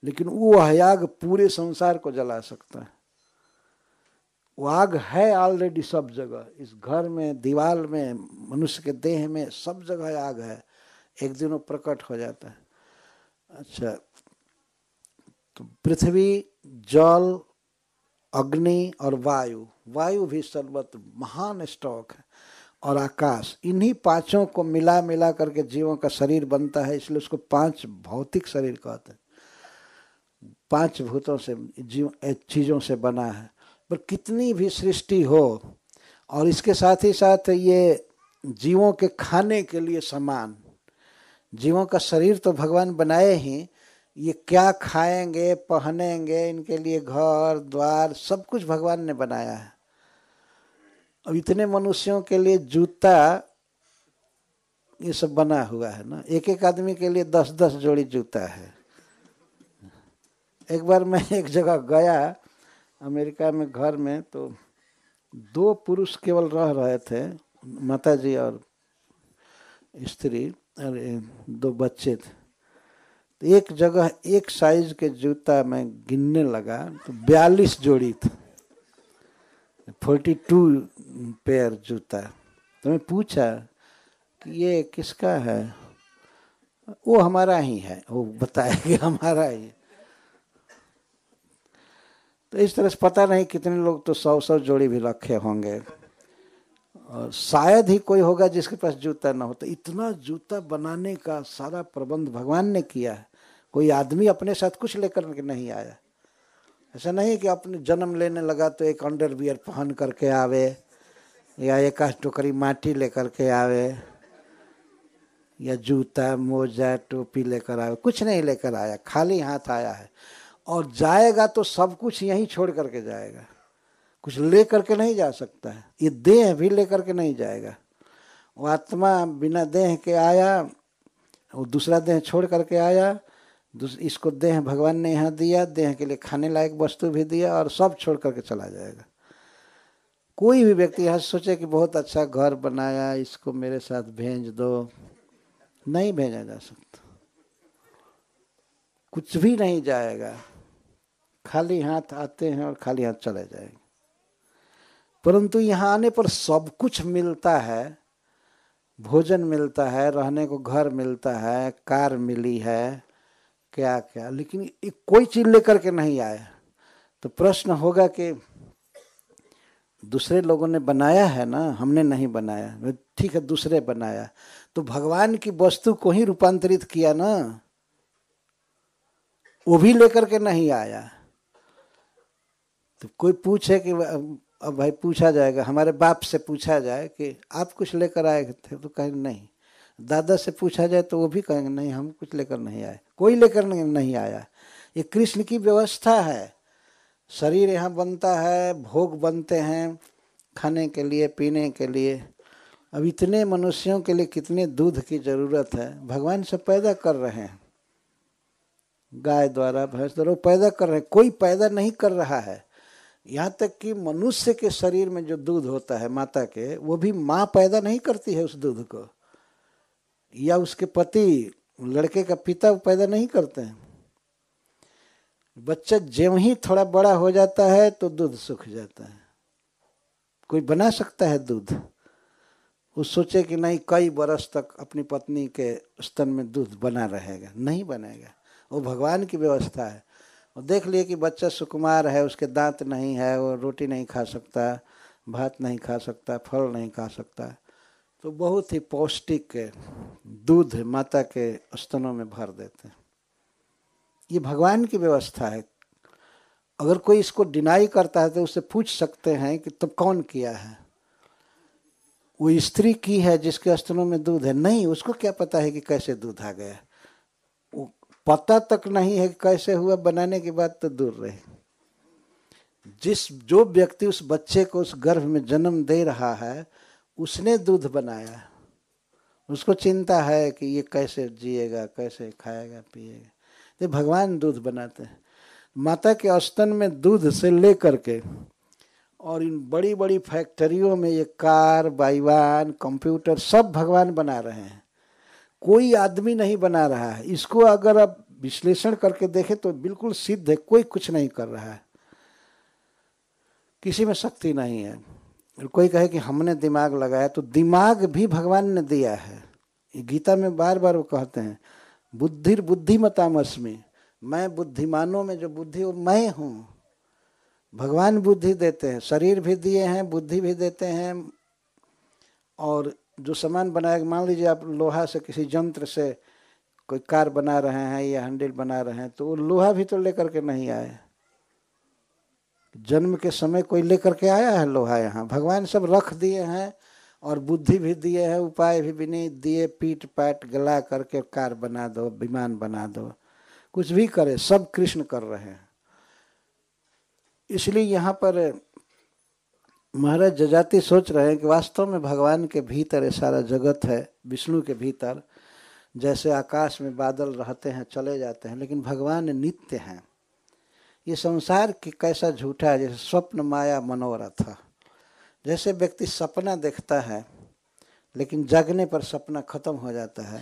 लेकिन वो आग पूरे संसार को जला सकता है वो आग है ऑलरेडी सब जगह इस घर में दीवार में मनुष्य के देह में सब जगह आग है एक दिन वो प्रकट हो जाता है अच्छा तो पृथ्वी जल अग्नि और वायु वायु भी सर्वत्र महान स्टॉक है और आकाश इन्हीं पांचों को मिला मिला करके जीवों का शरीर बनता है इसलिए उसको पांच भौतिक शरीर कहते हैं पांच भूतों से जीव चीज़ों से बना है पर कितनी भी सृष्टि हो और इसके साथ ही साथ ये जीवों के खाने के लिए समान जीवों का शरीर तो भगवान बनाए ही ये क्या खाएंगे पहनेंगे इनके लिए घर द्वार सब कुछ भगवान ने बनाया है अब इतने मनुष्यों के लिए जूता ये सब बना हुआ है ना एक एक आदमी के लिए दस दस जोड़ी जूता है एक बार मैं एक जगह गया अमेरिका में घर में तो दो पुरुष केवल रह रहे थे माता जी और स्त्री और दो बच्चे थे तो एक जगह एक साइज के जूता मैं गिनने लगा तो बयालीस जोड़ी था फोर्टी टू पेयर जूता तो मैं पूछा कि ये किसका है वो हमारा ही है वो बताया कि हमारा ही तो इस तरह से पता नहीं कितने लोग तो सौ सौ जोड़ी भी रखे होंगे और शायद ही कोई होगा जिसके पास जूता ना हो तो इतना जूता बनाने का सारा प्रबंध भगवान ने किया है कोई आदमी अपने साथ कुछ लेकर नहीं आया ऐसा नहीं कि अपने जन्म लेने लगा तो एक अंडरवियर पहन करके आवे या एक टोकरी माटी लेकर के आवे या जूता मोजा टोपी लेकर आवे कुछ नहीं लेकर आया खाली हाथ आया है और जाएगा तो सब कुछ यहीं छोड़ करके जाएगा कुछ ले करके नहीं जा सकता है ये देह भी ले करके नहीं जाएगा वो आत्मा बिना देह के आया वो दूसरा देह छोड़ करके आया दूसरे इसको देह भगवान ने यहाँ दिया देह के लिए खाने लायक वस्तु भी दिया और सब छोड़ करके चला जाएगा कोई भी व्यक्ति यहाँ सोचे कि बहुत अच्छा घर बनाया इसको मेरे साथ भेज दो नहीं भेजा जा सकता कुछ भी नहीं जाएगा खाली हाथ आते हैं और खाली हाथ चले जाएंगे परंतु यहाँ आने पर सब कुछ मिलता है भोजन मिलता है रहने को घर मिलता है कार मिली है क्या क्या लेकिन एक कोई चीज लेकर के नहीं आया तो प्रश्न होगा कि दूसरे लोगों ने बनाया है ना हमने नहीं बनाया ठीक है दूसरे बनाया तो भगवान की वस्तु को ही रूपांतरित किया ना वो भी लेकर के नहीं आया तो कोई पूछे कि अब भाई पूछा जाएगा हमारे बाप से पूछा जाए कि आप कुछ लेकर आए थे तो कहें नहीं दादा से पूछा जाए तो वो भी कहेंगे नहीं हम कुछ लेकर नहीं आए कोई लेकर नहीं आया ये कृष्ण की व्यवस्था है शरीर यहाँ बनता है भोग बनते हैं खाने के लिए पीने के लिए अब इतने मनुष्यों के लिए कितने दूध की ज़रूरत है भगवान सब पैदा कर रहे हैं गाय द्वारा भैंस द्वारा पैदा कर रहे हैं कोई पैदा नहीं कर रहा है यहाँ तक कि मनुष्य के शरीर में जो दूध होता है माता के वो भी माँ पैदा नहीं करती है उस दूध को या उसके पति लड़के का पिता पैदा नहीं करते हैं बच्चा जब ही थोड़ा बड़ा हो जाता है तो दूध सूख जाता है कोई बना सकता है दूध वो सोचे कि नहीं कई बरस तक अपनी पत्नी के स्तन में दूध बना रहेगा नहीं बनेगा वो भगवान की व्यवस्था है वो देख लिए कि बच्चा सुकुमार है उसके दांत नहीं है वो रोटी नहीं खा सकता भात नहीं खा सकता फल नहीं खा सकता तो बहुत ही पौष्टिक दूध माता के स्तनों में भर देते हैं ये भगवान की व्यवस्था है अगर कोई इसको डिनाई करता है तो उससे पूछ सकते हैं कि तब कौन किया है वो स्त्री की है जिसके स्तनों में दूध है नहीं उसको क्या पता है कि कैसे दूध आ गया वो पता तक नहीं है कि कैसे हुआ बनाने के बाद तो दूर रही जिस जो व्यक्ति उस बच्चे को उस गर्भ में जन्म दे रहा है उसने दूध बनाया उसको चिंता है कि ये कैसे जिएगा कैसे खाएगा पिएगा ये भगवान दूध बनाते हैं माता के अस्तन में दूध से ले करके और इन बड़ी बड़ी फैक्ट्रियों में ये कार बाईवान कंप्यूटर सब भगवान बना रहे हैं कोई आदमी नहीं बना रहा है इसको अगर आप विश्लेषण करके देखें तो बिल्कुल सिद्ध है कोई कुछ नहीं कर रहा है किसी में शक्ति नहीं है कोई कहे कि हमने दिमाग लगाया तो दिमाग भी भगवान ने दिया है गीता में बार बार वो कहते हैं बुद्धि बुद्धिमतामस में मैं बुद्धिमानों में जो बुद्धि वो मैं हूँ भगवान बुद्धि देते हैं शरीर भी दिए हैं बुद्धि भी देते हैं और जो सामान बनाया मान लीजिए आप लोहा से किसी यंत्र से कोई कार बना रहे हैं या हैंडल बना रहे हैं तो वो लोहा भी तो लेकर के नहीं आए जन्म के समय कोई लेकर के आया है लोहा यहाँ भगवान सब रख दिए हैं और बुद्धि भी दिए हैं उपाय भी बिनी दिए पीट पाट गला करके कार बना दो विमान बना दो कुछ भी करे सब कृष्ण कर रहे हैं इसलिए यहाँ पर महाराज जजाति सोच रहे हैं कि वास्तव में भगवान के भीतर ये सारा जगत है विष्णु के भीतर जैसे आकाश में बादल रहते हैं चले जाते हैं लेकिन भगवान नित्य हैं ये संसार की कैसा झूठा है जैसे स्वप्न माया मनोरथ जैसे व्यक्ति सपना देखता है लेकिन जागने पर सपना खत्म हो जाता है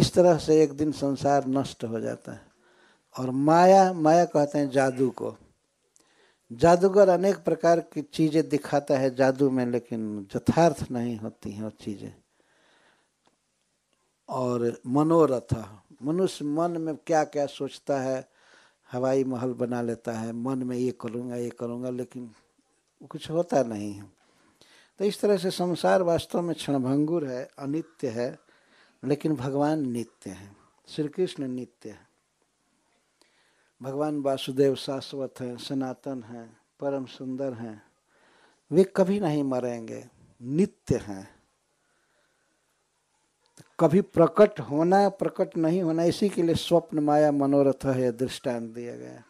इस तरह से एक दिन संसार नष्ट हो जाता है और माया माया कहते हैं जादू को जादूगर अनेक प्रकार की चीज़ें दिखाता है जादू में लेकिन यथार्थ नहीं होती हैं वो चीज़ें और मनोरथ मनुष्य मन में क्या क्या सोचता है हवाई महल बना लेता है मन में ये करूँगा ये करूँगा लेकिन कुछ होता नहीं है तो इस तरह से संसार वास्तव में क्षणभंगुर है अनित्य है लेकिन भगवान नित्य है श्री कृष्ण नित्य है भगवान वासुदेव शाश्वत हैं सनातन हैं परम सुंदर हैं वे कभी नहीं मरेंगे नित्य हैं कभी प्रकट होना प्रकट नहीं होना इसी के लिए स्वप्न माया मनोरथ है दृष्टांत दिया गया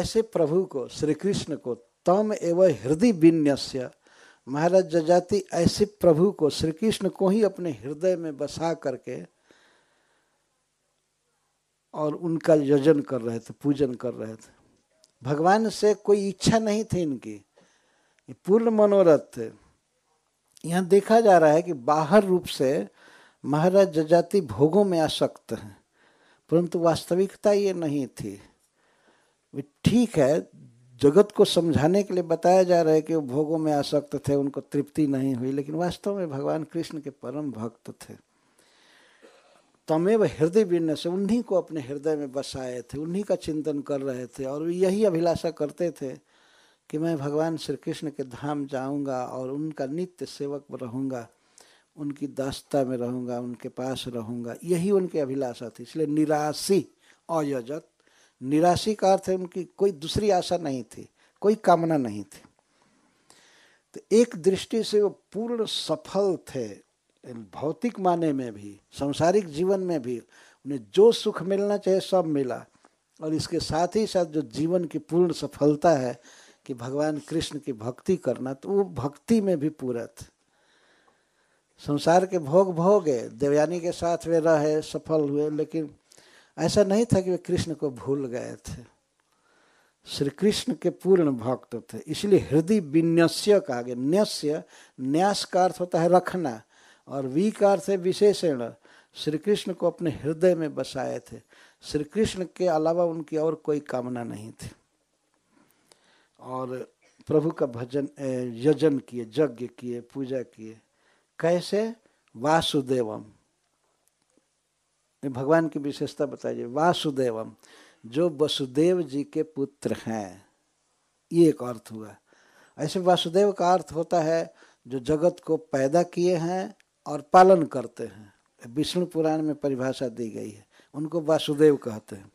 ऐसे प्रभु को श्री कृष्ण को तम एवं हृदय विन्यस्य महाराज जजाति ऐसे प्रभु को श्री कृष्ण को ही अपने हृदय में बसा करके और उनका यजन कर रहे थे पूजन कर रहे थे भगवान से कोई इच्छा नहीं थी इनकी पूर्ण मनोरथ थे यहाँ देखा जा रहा है कि बाहर रूप से महाराज जजाति भोगों में आसक्त हैं परंतु वास्तविकता ये नहीं थी ठीक है जगत को समझाने के लिए बताया जा रहा है कि वो भोगों में आसक्त थे उनको तृप्ति नहीं हुई लेकिन वास्तव में भगवान कृष्ण के परम भक्त थे तमेव हृदय विनय से उन्हीं को अपने हृदय में बसाए थे उन्हीं का चिंतन कर रहे थे और यही अभिलाषा करते थे कि मैं भगवान श्री कृष्ण के धाम जाऊंगा और उनका नित्य सेवक रहूंगा उनकी दास्ता में रहूंगा उनके पास रहूंगा यही उनकी अभिलाषा थी इसलिए निराशी अयजत निराशी का अर्थ है उनकी कोई दूसरी आशा नहीं थी कोई कामना नहीं थी तो एक दृष्टि से वो पूर्ण सफल थे भौतिक माने में भी सांसारिक जीवन में भी उन्हें जो सुख मिलना चाहिए सब मिला और इसके साथ ही साथ जो जीवन की पूर्ण सफलता है कि भगवान कृष्ण की भक्ति करना तो वो भक्ति में भी पूरत संसार के भोग भोगे देवयानी के साथ वे रहे सफल हुए लेकिन ऐसा नहीं था कि वे कृष्ण को भूल गए थे श्री कृष्ण के पूर्ण भक्त थे इसलिए हृदय विन्यस्य कहा गया न्यस्य न्यास का अर्थ होता है रखना और वी का अर्थ है विशेषण श्री कृष्ण को अपने हृदय में बसाए थे श्री कृष्ण के अलावा उनकी और कोई कामना नहीं थी और प्रभु का भजन यजन किए यज्ञ किए पूजा किए कैसे वासुदेवम भगवान की विशेषता बताइए वासुदेवम जो वसुदेव जी के पुत्र हैं ये एक अर्थ हुआ ऐसे वासुदेव का अर्थ होता है जो जगत को पैदा किए हैं और पालन करते हैं विष्णु पुराण में परिभाषा दी गई है उनको वासुदेव कहते हैं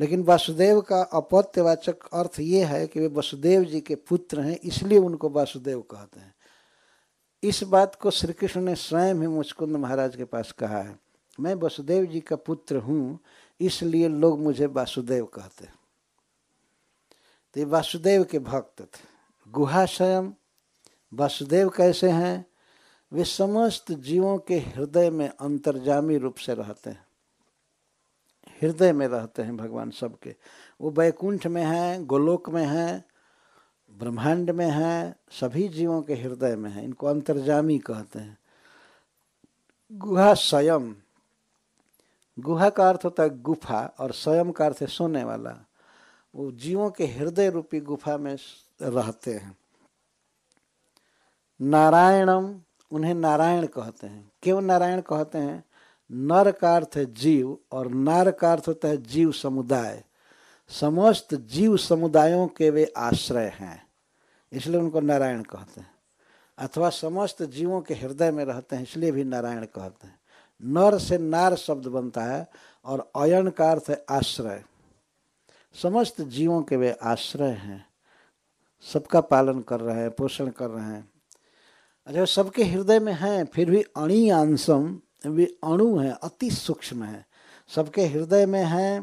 लेकिन वासुदेव का अपत्यवाचक अर्थ ये है कि वे वसुदेव जी के पुत्र हैं इसलिए उनको वासुदेव कहते हैं इस बात को श्री कृष्ण ने स्वयं ही मुचकुंद महाराज के पास कहा है मैं वसुदेव जी का पुत्र हूँ इसलिए लोग मुझे वासुदेव कहते हैं तो ये वासुदेव के भक्त थे गुहा स्वयं वासुदेव कैसे हैं वे समस्त जीवों के हृदय में अंतर्जामी रूप से रहते हैं हृदय में रहते हैं भगवान सबके वो बैकुंठ में हैं गोलोक में हैं ब्रह्मांड में हैं सभी जीवों के हृदय में हैं इनको अंतर्जामी कहते हैं गुहा स्वयं गुहा का अर्थ होता है गुफा और स्वयं का अर्थ है सोने वाला वो जीवों के हृदय रूपी गुफा में रहते हैं नारायणम उन्हें नारायण कहते हैं क्यों नारायण कहते हैं नर का अर्थ है जीव और नार का अर्थ होता है जीव समुदाय समस्त जीव समुदायों के वे आश्रय हैं इसलिए उनको नारायण कहते हैं अथवा समस्त जीवों के हृदय में रहते हैं इसलिए भी नारायण कहते हैं नर से नार शब्द बनता है और अयन का अर्थ है आश्रय समस्त जीवों के वे आश्रय हैं सबका पालन कर रहे हैं पोषण कर रहे हैं अच्छा सबके हृदय में हैं फिर भी अणी अणियांशम वे अणु हैं अति सूक्ष्म हैं सबके हृदय में हैं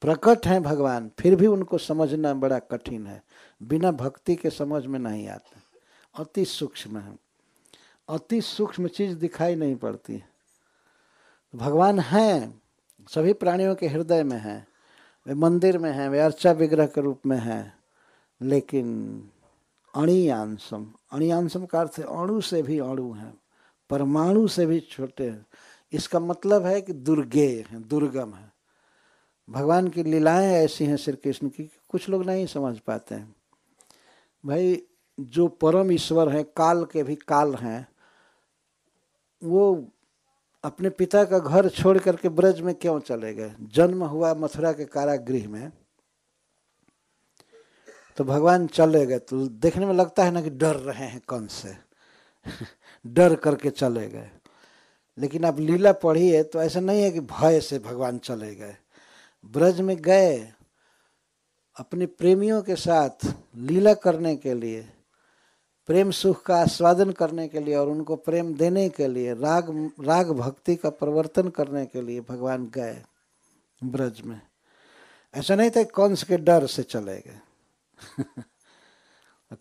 प्रकट हैं भगवान फिर भी उनको समझना बड़ा कठिन है बिना भक्ति के समझ में नहीं आता अति सूक्ष्म है अति सूक्ष्म चीज दिखाई नहीं पड़ती भगवान हैं सभी प्राणियों के हृदय में हैं वे मंदिर में हैं वे अर्चा विग्रह के रूप में हैं लेकिन अणियांशम अणियांशम का अर्थ अणु से भी अणु हैं परमाणु से भी छोटे हैं इसका मतलब है कि दुर्गेय हैं दुर्गम है भगवान की लीलाएं ऐसी हैं श्री कृष्ण की कुछ लोग नहीं समझ पाते हैं भाई जो परम ईश्वर हैं काल के भी काल हैं वो अपने पिता का घर छोड़ करके ब्रज में क्यों चले गए जन्म हुआ मथुरा के कारागृह में तो भगवान चले गए तो देखने में लगता है ना कि डर रहे हैं कौन से [laughs] डर करके चले गए लेकिन आप लीला पढ़ी है तो ऐसा नहीं है कि भय से भगवान चले गए ब्रज में गए अपने प्रेमियों के साथ लीला करने के लिए प्रेम सुख का आस्वादन करने के लिए और उनको प्रेम देने के लिए राग राग भक्ति का प्रवर्तन करने के लिए भगवान गए ब्रज में ऐसा नहीं था कंस के डर से चले गए [laughs]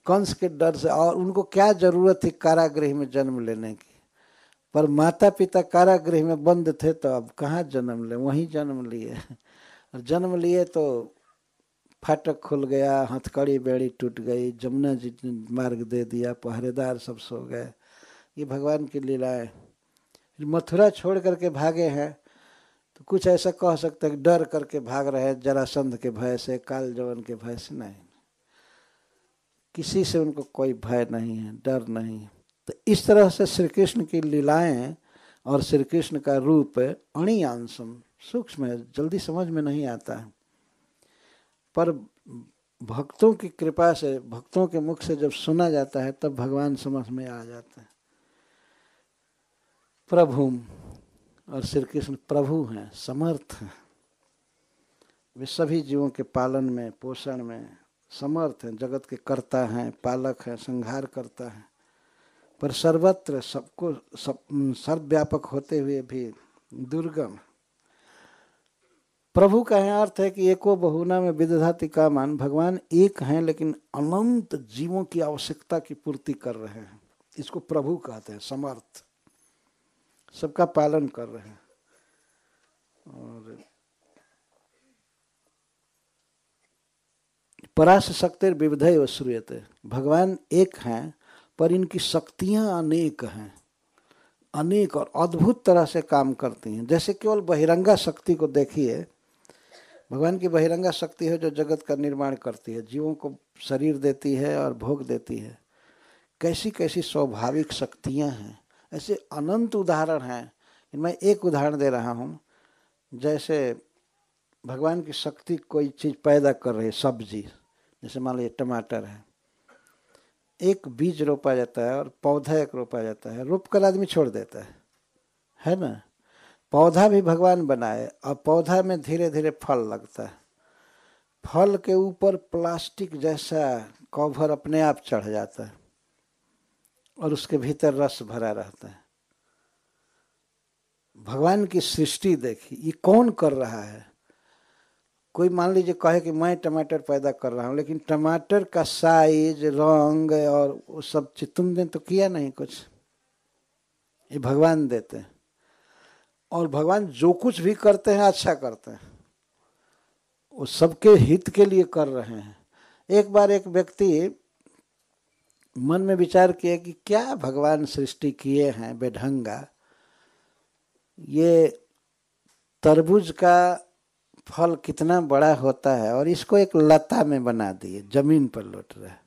कंस के डर से और उनको क्या जरूरत थी कारागृह में जन्म लेने की पर माता पिता कारागृह में बंद थे तो अब कहाँ जन्म ले वहीं जन्म लिए और जन्म लिए तो फाटक खुल गया हथकड़ी बेड़ी टूट गई जमुना जी ने मार्ग दे दिया पहरेदार सब सो गए ये भगवान की लीलाए मथुरा छोड़ करके भागे हैं तो कुछ ऐसा कह सकते हैं डर करके भाग रहे हैं जरासंध के भय से काल जवन के भय से नहीं किसी से उनको कोई भय नहीं है डर नहीं है तो इस तरह से श्री कृष्ण की लीलाएं और श्री कृष्ण का रूप अणियांशम सूक्ष्म है जल्दी समझ में नहीं आता है पर भक्तों की कृपा से भक्तों के मुख से जब सुना जाता है तब भगवान समझ में आ जाते हैं प्रभु और श्री कृष्ण प्रभु हैं समर्थ हैं वे सभी जीवों के पालन में पोषण में समर्थ हैं जगत के कर्ता हैं पालक हैं संहार करता है पर सर्वत्र सबको सब सर्वव्यापक होते हुए भी दुर्गम प्रभु का यह अर्थ है कि एको बहुना में विदधाति का मान भगवान एक हैं लेकिन अनंत जीवों की आवश्यकता की पूर्ति कर रहे हैं इसको प्रभु कहते हैं समर्थ सबका पालन कर रहे हैं और परास शक्तिर विविधय श्रूयत भगवान एक हैं पर इनकी शक्तियाँ अनेक हैं अनेक और अद्भुत तरह से काम करती हैं जैसे केवल बहिरंगा शक्ति को देखिए भगवान की बहिरंगा शक्ति है जो जगत का निर्माण करती है जीवों को शरीर देती है और भोग देती है कैसी कैसी स्वाभाविक शक्तियाँ हैं ऐसे अनंत उदाहरण हैं मैं एक उदाहरण दे रहा हूँ जैसे भगवान की शक्ति कोई चीज़ पैदा कर रही है सब्जी जैसे मान लीजिए टमाटर है एक बीज रोपा जाता है और पौधा एक रोपा जाता है रोप कर आदमी छोड़ देता है है ना पौधा भी भगवान बनाए और पौधा में धीरे धीरे फल लगता है फल के ऊपर प्लास्टिक जैसा कवर अपने आप चढ़ जाता है और उसके भीतर रस भरा रहता है भगवान की सृष्टि देखी ये कौन कर रहा है कोई मान लीजिए कहे कि मैं टमाटर पैदा कर रहा हूँ लेकिन टमाटर का साइज रंग और वो सब चीज ने तो किया नहीं कुछ ये भगवान देते हैं और भगवान जो कुछ भी करते हैं अच्छा करते हैं वो सबके हित के लिए कर रहे हैं एक बार एक व्यक्ति मन में विचार किया कि क्या भगवान सृष्टि किए हैं बेढंगा ये तरबूज का फल कितना बड़ा होता है और इसको एक लता में बना दिए जमीन पर लौट रहा है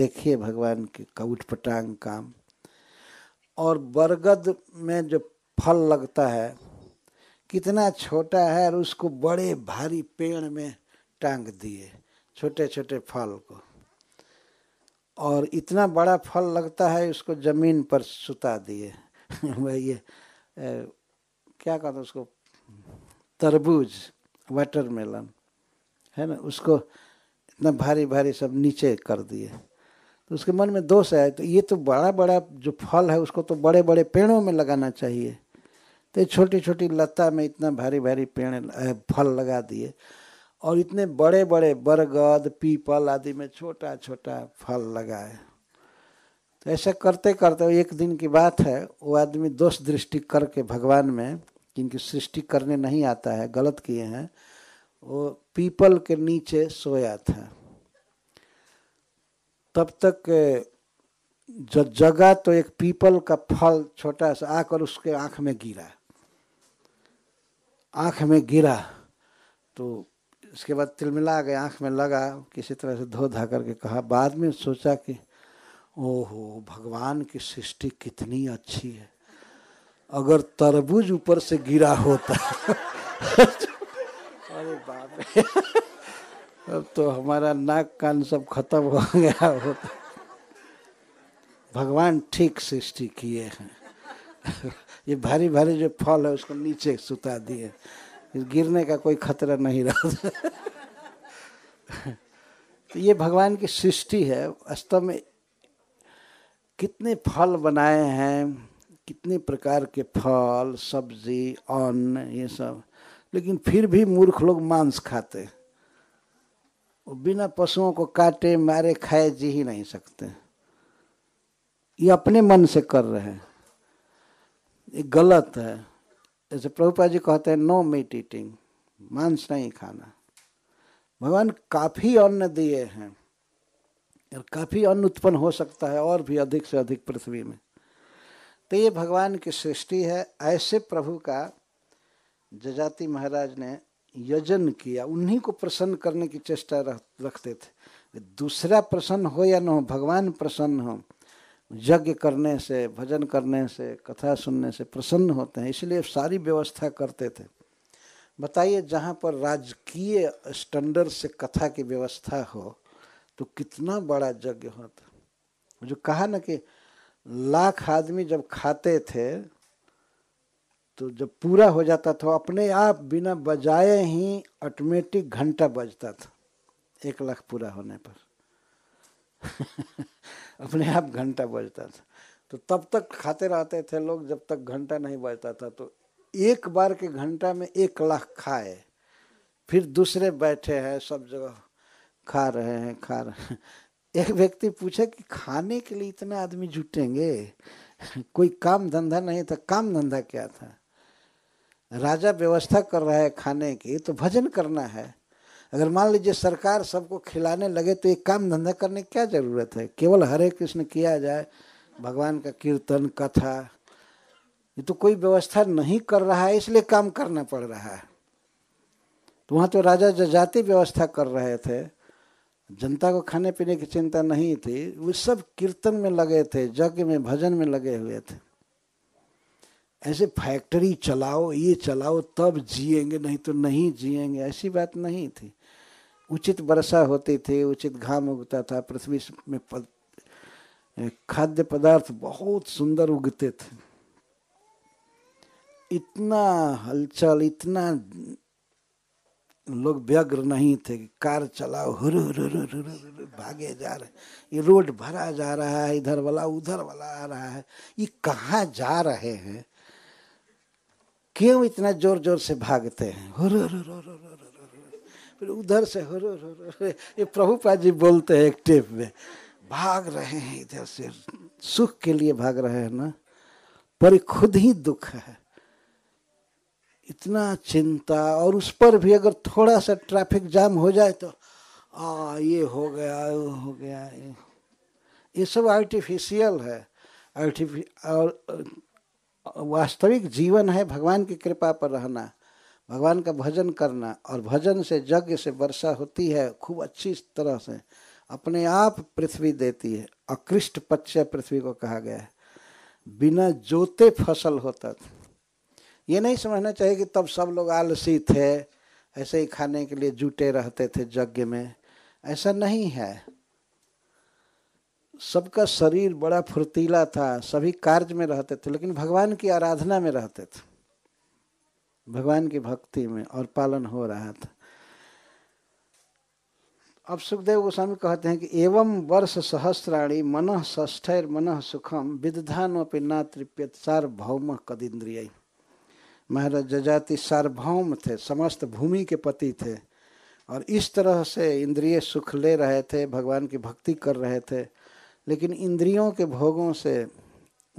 देखिए भगवान के कऊट पटांग काम और बरगद में जो फल लगता है कितना छोटा है और उसको बड़े भारी पेड़ में टांग दिए छोटे छोटे फल को और इतना बड़ा फल लगता है उसको जमीन पर सुता दिए [laughs] ये क्या कहते उसको तरबूज वाटरमेलन है ना उसको इतना भारी भारी सब नीचे कर दिए तो उसके मन में दोष आया तो ये तो बड़ा बड़ा जो फल है उसको तो बड़े बड़े पेड़ों में लगाना चाहिए तो छोटी छोटी लता में इतना भारी भारी पेड़ फल लगा दिए और इतने बड़े बड़े बरगद पीपल आदि में छोटा छोटा फल लगाए तो ऐसा करते करते एक दिन की बात है वो आदमी दोष दृष्टि करके भगवान में जिनकी सृष्टि करने नहीं आता है गलत किए हैं वो पीपल के नीचे सोया था तब तक जो जगा तो एक पीपल का फल छोटा सा आकर उसके आँख में गिरा आँख में गिरा तो उसके बाद तिलमिला गया आँख में लगा किसी तरह से धो धा करके कहा बाद में सोचा कि ओहो भगवान की सृष्टि कितनी अच्छी है अगर तरबूज ऊपर से गिरा होता [laughs] अरे बाप अब तो हमारा नाक कान सब खत्म हो गया होता भगवान ठीक सृष्टि किए हैं ये भारी भारी जो फल है उसको नीचे सुता दिए गिरने का कोई खतरा नहीं रहता तो ये भगवान की सृष्टि है वास्तव में कितने फल बनाए हैं कितने प्रकार के फल सब्जी अन्न ये सब लेकिन फिर भी मूर्ख लोग मांस खाते बिना पशुओं को काटे मारे खाए जी ही नहीं सकते ये अपने मन से कर रहे हैं ये गलत है जैसे प्रभुपा जी कहते हैं नो मीट ईटिंग मांस नहीं खाना भगवान काफ़ी अन्न दिए हैं और काफ़ी अन्न उत्पन्न हो सकता है और भी अधिक से अधिक पृथ्वी में तो ये भगवान की सृष्टि है ऐसे प्रभु का जजाति महाराज ने यजन किया उन्हीं को प्रसन्न करने की चेष्टा रखते थे दूसरा प्रसन्न हो या ना हो भगवान प्रसन्न हो यज्ञ करने से भजन करने से कथा सुनने से प्रसन्न होते हैं इसलिए सारी व्यवस्था करते थे बताइए जहाँ पर राजकीय स्टैंडर्ड से कथा की व्यवस्था हो तो कितना बड़ा यज्ञ होता जो कहा ना कि लाख आदमी जब खाते थे तो जब पूरा हो जाता था अपने आप बिना बजाए ही ऑटोमेटिक घंटा बजता था एक लाख पूरा होने पर [laughs] अपने आप घंटा बजता था तो तब तक खाते रहते थे लोग जब तक घंटा नहीं बजता था तो एक बार के घंटा में एक लाख खाए फिर दूसरे बैठे हैं सब जगह खा रहे हैं खा रहे हैं एक व्यक्ति पूछा कि खाने के लिए इतना आदमी जुटेंगे कोई काम धंधा नहीं था काम धंधा क्या था राजा व्यवस्था कर रहा है खाने की तो भजन करना है अगर मान लीजिए सरकार सबको खिलाने लगे तो ये काम धंधा करने की क्या ज़रूरत है केवल हरे कृष्ण किया जाए भगवान का कीर्तन कथा ये तो कोई व्यवस्था नहीं कर रहा है इसलिए काम करना पड़ रहा है तो वहाँ तो राजा जजाति व्यवस्था कर रहे थे जनता को खाने पीने की चिंता नहीं थी वो सब कीर्तन में लगे थे यज्ञ में भजन में लगे हुए थे ऐसे फैक्ट्री चलाओ ये चलाओ तब जिएंगे नहीं तो नहीं जिएंगे ऐसी बात नहीं थी उचित वर्षा होती थी उचित घाम उगता था पृथ्वी में पद, खाद्य पदार्थ बहुत सुंदर उगते थे इतना हलचल इतना लोग व्यग्र नहीं थे कार चलाओ हुर हुर हुर हुर हुर भागे जा रहे ये रोड भरा जा रहा है इधर वाला उधर वाला आ रहा है ये कहाँ जा रहे हैं क्यों इतना जोर जोर से भागते हैं हुर हुर हुर हुर हुर फिर उधर से हुर हुर हुर ये प्रभुपाद जी बोलते हैं एक टेप में भाग रहे हैं इधर से सुख के लिए भाग रहे हैं ना पर खुद ही दुख है इतना चिंता और उस पर भी अगर थोड़ा सा ट्रैफिक जाम हो जाए तो आ ये हो गया वो हो गया ये ये सब आर्टिफिशियल है आर्टिफि और वास्तविक जीवन है भगवान की कृपा पर रहना भगवान का भजन करना और भजन से यज्ञ से वर्षा होती है खूब अच्छी तरह से अपने आप पृथ्वी देती है अकृष्ट पच्चय पृथ्वी को कहा गया है बिना जोते फसल होता था ये नहीं समझना चाहिए कि तब सब लोग आलसी थे ऐसे ही खाने के लिए जुटे रहते थे यज्ञ में ऐसा नहीं है सबका शरीर बड़ा फुर्तीला था सभी कार्य में रहते थे लेकिन भगवान की आराधना में रहते थे भगवान की भक्ति में और पालन हो रहा था अब सुखदेव गोस्वामी कहते हैं कि एवं वर्ष सहस्राणी मन ष्ठर मन सुखम विदधानोपि ना तृप्यत भौम कदिंद्रिय महाराज जजाति सार्वभौम थे समस्त भूमि के पति थे और इस तरह से इंद्रिय सुख ले रहे थे भगवान की भक्ति कर रहे थे लेकिन इंद्रियों के भोगों से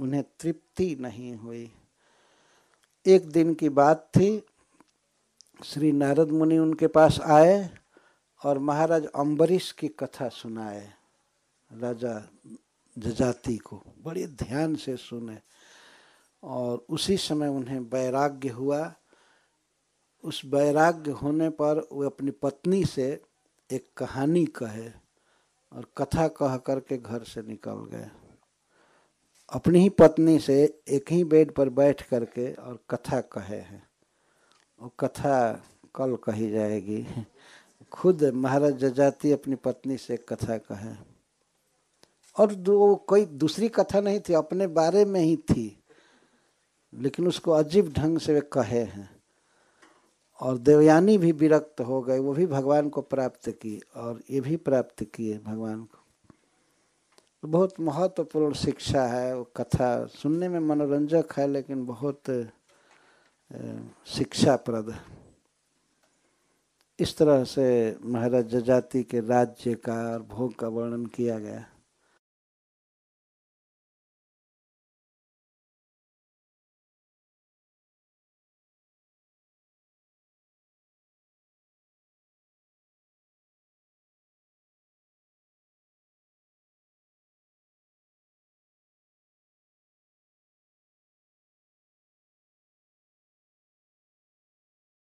उन्हें तृप्ति नहीं हुई एक दिन की बात थी श्री नारद मुनि उनके पास आए और महाराज अम्बरीश की कथा सुनाए राजा जजाति को बड़े ध्यान से सुने और उसी समय उन्हें वैराग्य हुआ उस वैराग्य होने पर वे अपनी पत्नी से एक कहानी कहे और कथा कह करके घर से निकल गए अपनी ही पत्नी से एक ही बेड पर बैठ करके और कथा कहे हैं वो कथा कल कही जाएगी खुद महाराज जजाति अपनी पत्नी से कथा कहे और दो कोई दूसरी कथा नहीं थी अपने बारे में ही थी लेकिन उसको अजीब ढंग से वे कहे हैं और देवयानी भी विरक्त हो गए वो भी भगवान को प्राप्त की और ये भी प्राप्त किए भगवान को तो बहुत महत्वपूर्ण शिक्षा है वो कथा सुनने में मनोरंजक है लेकिन बहुत शिक्षाप्रद है इस तरह से महाराज जजाति के राज्य का और भोग का वर्णन किया गया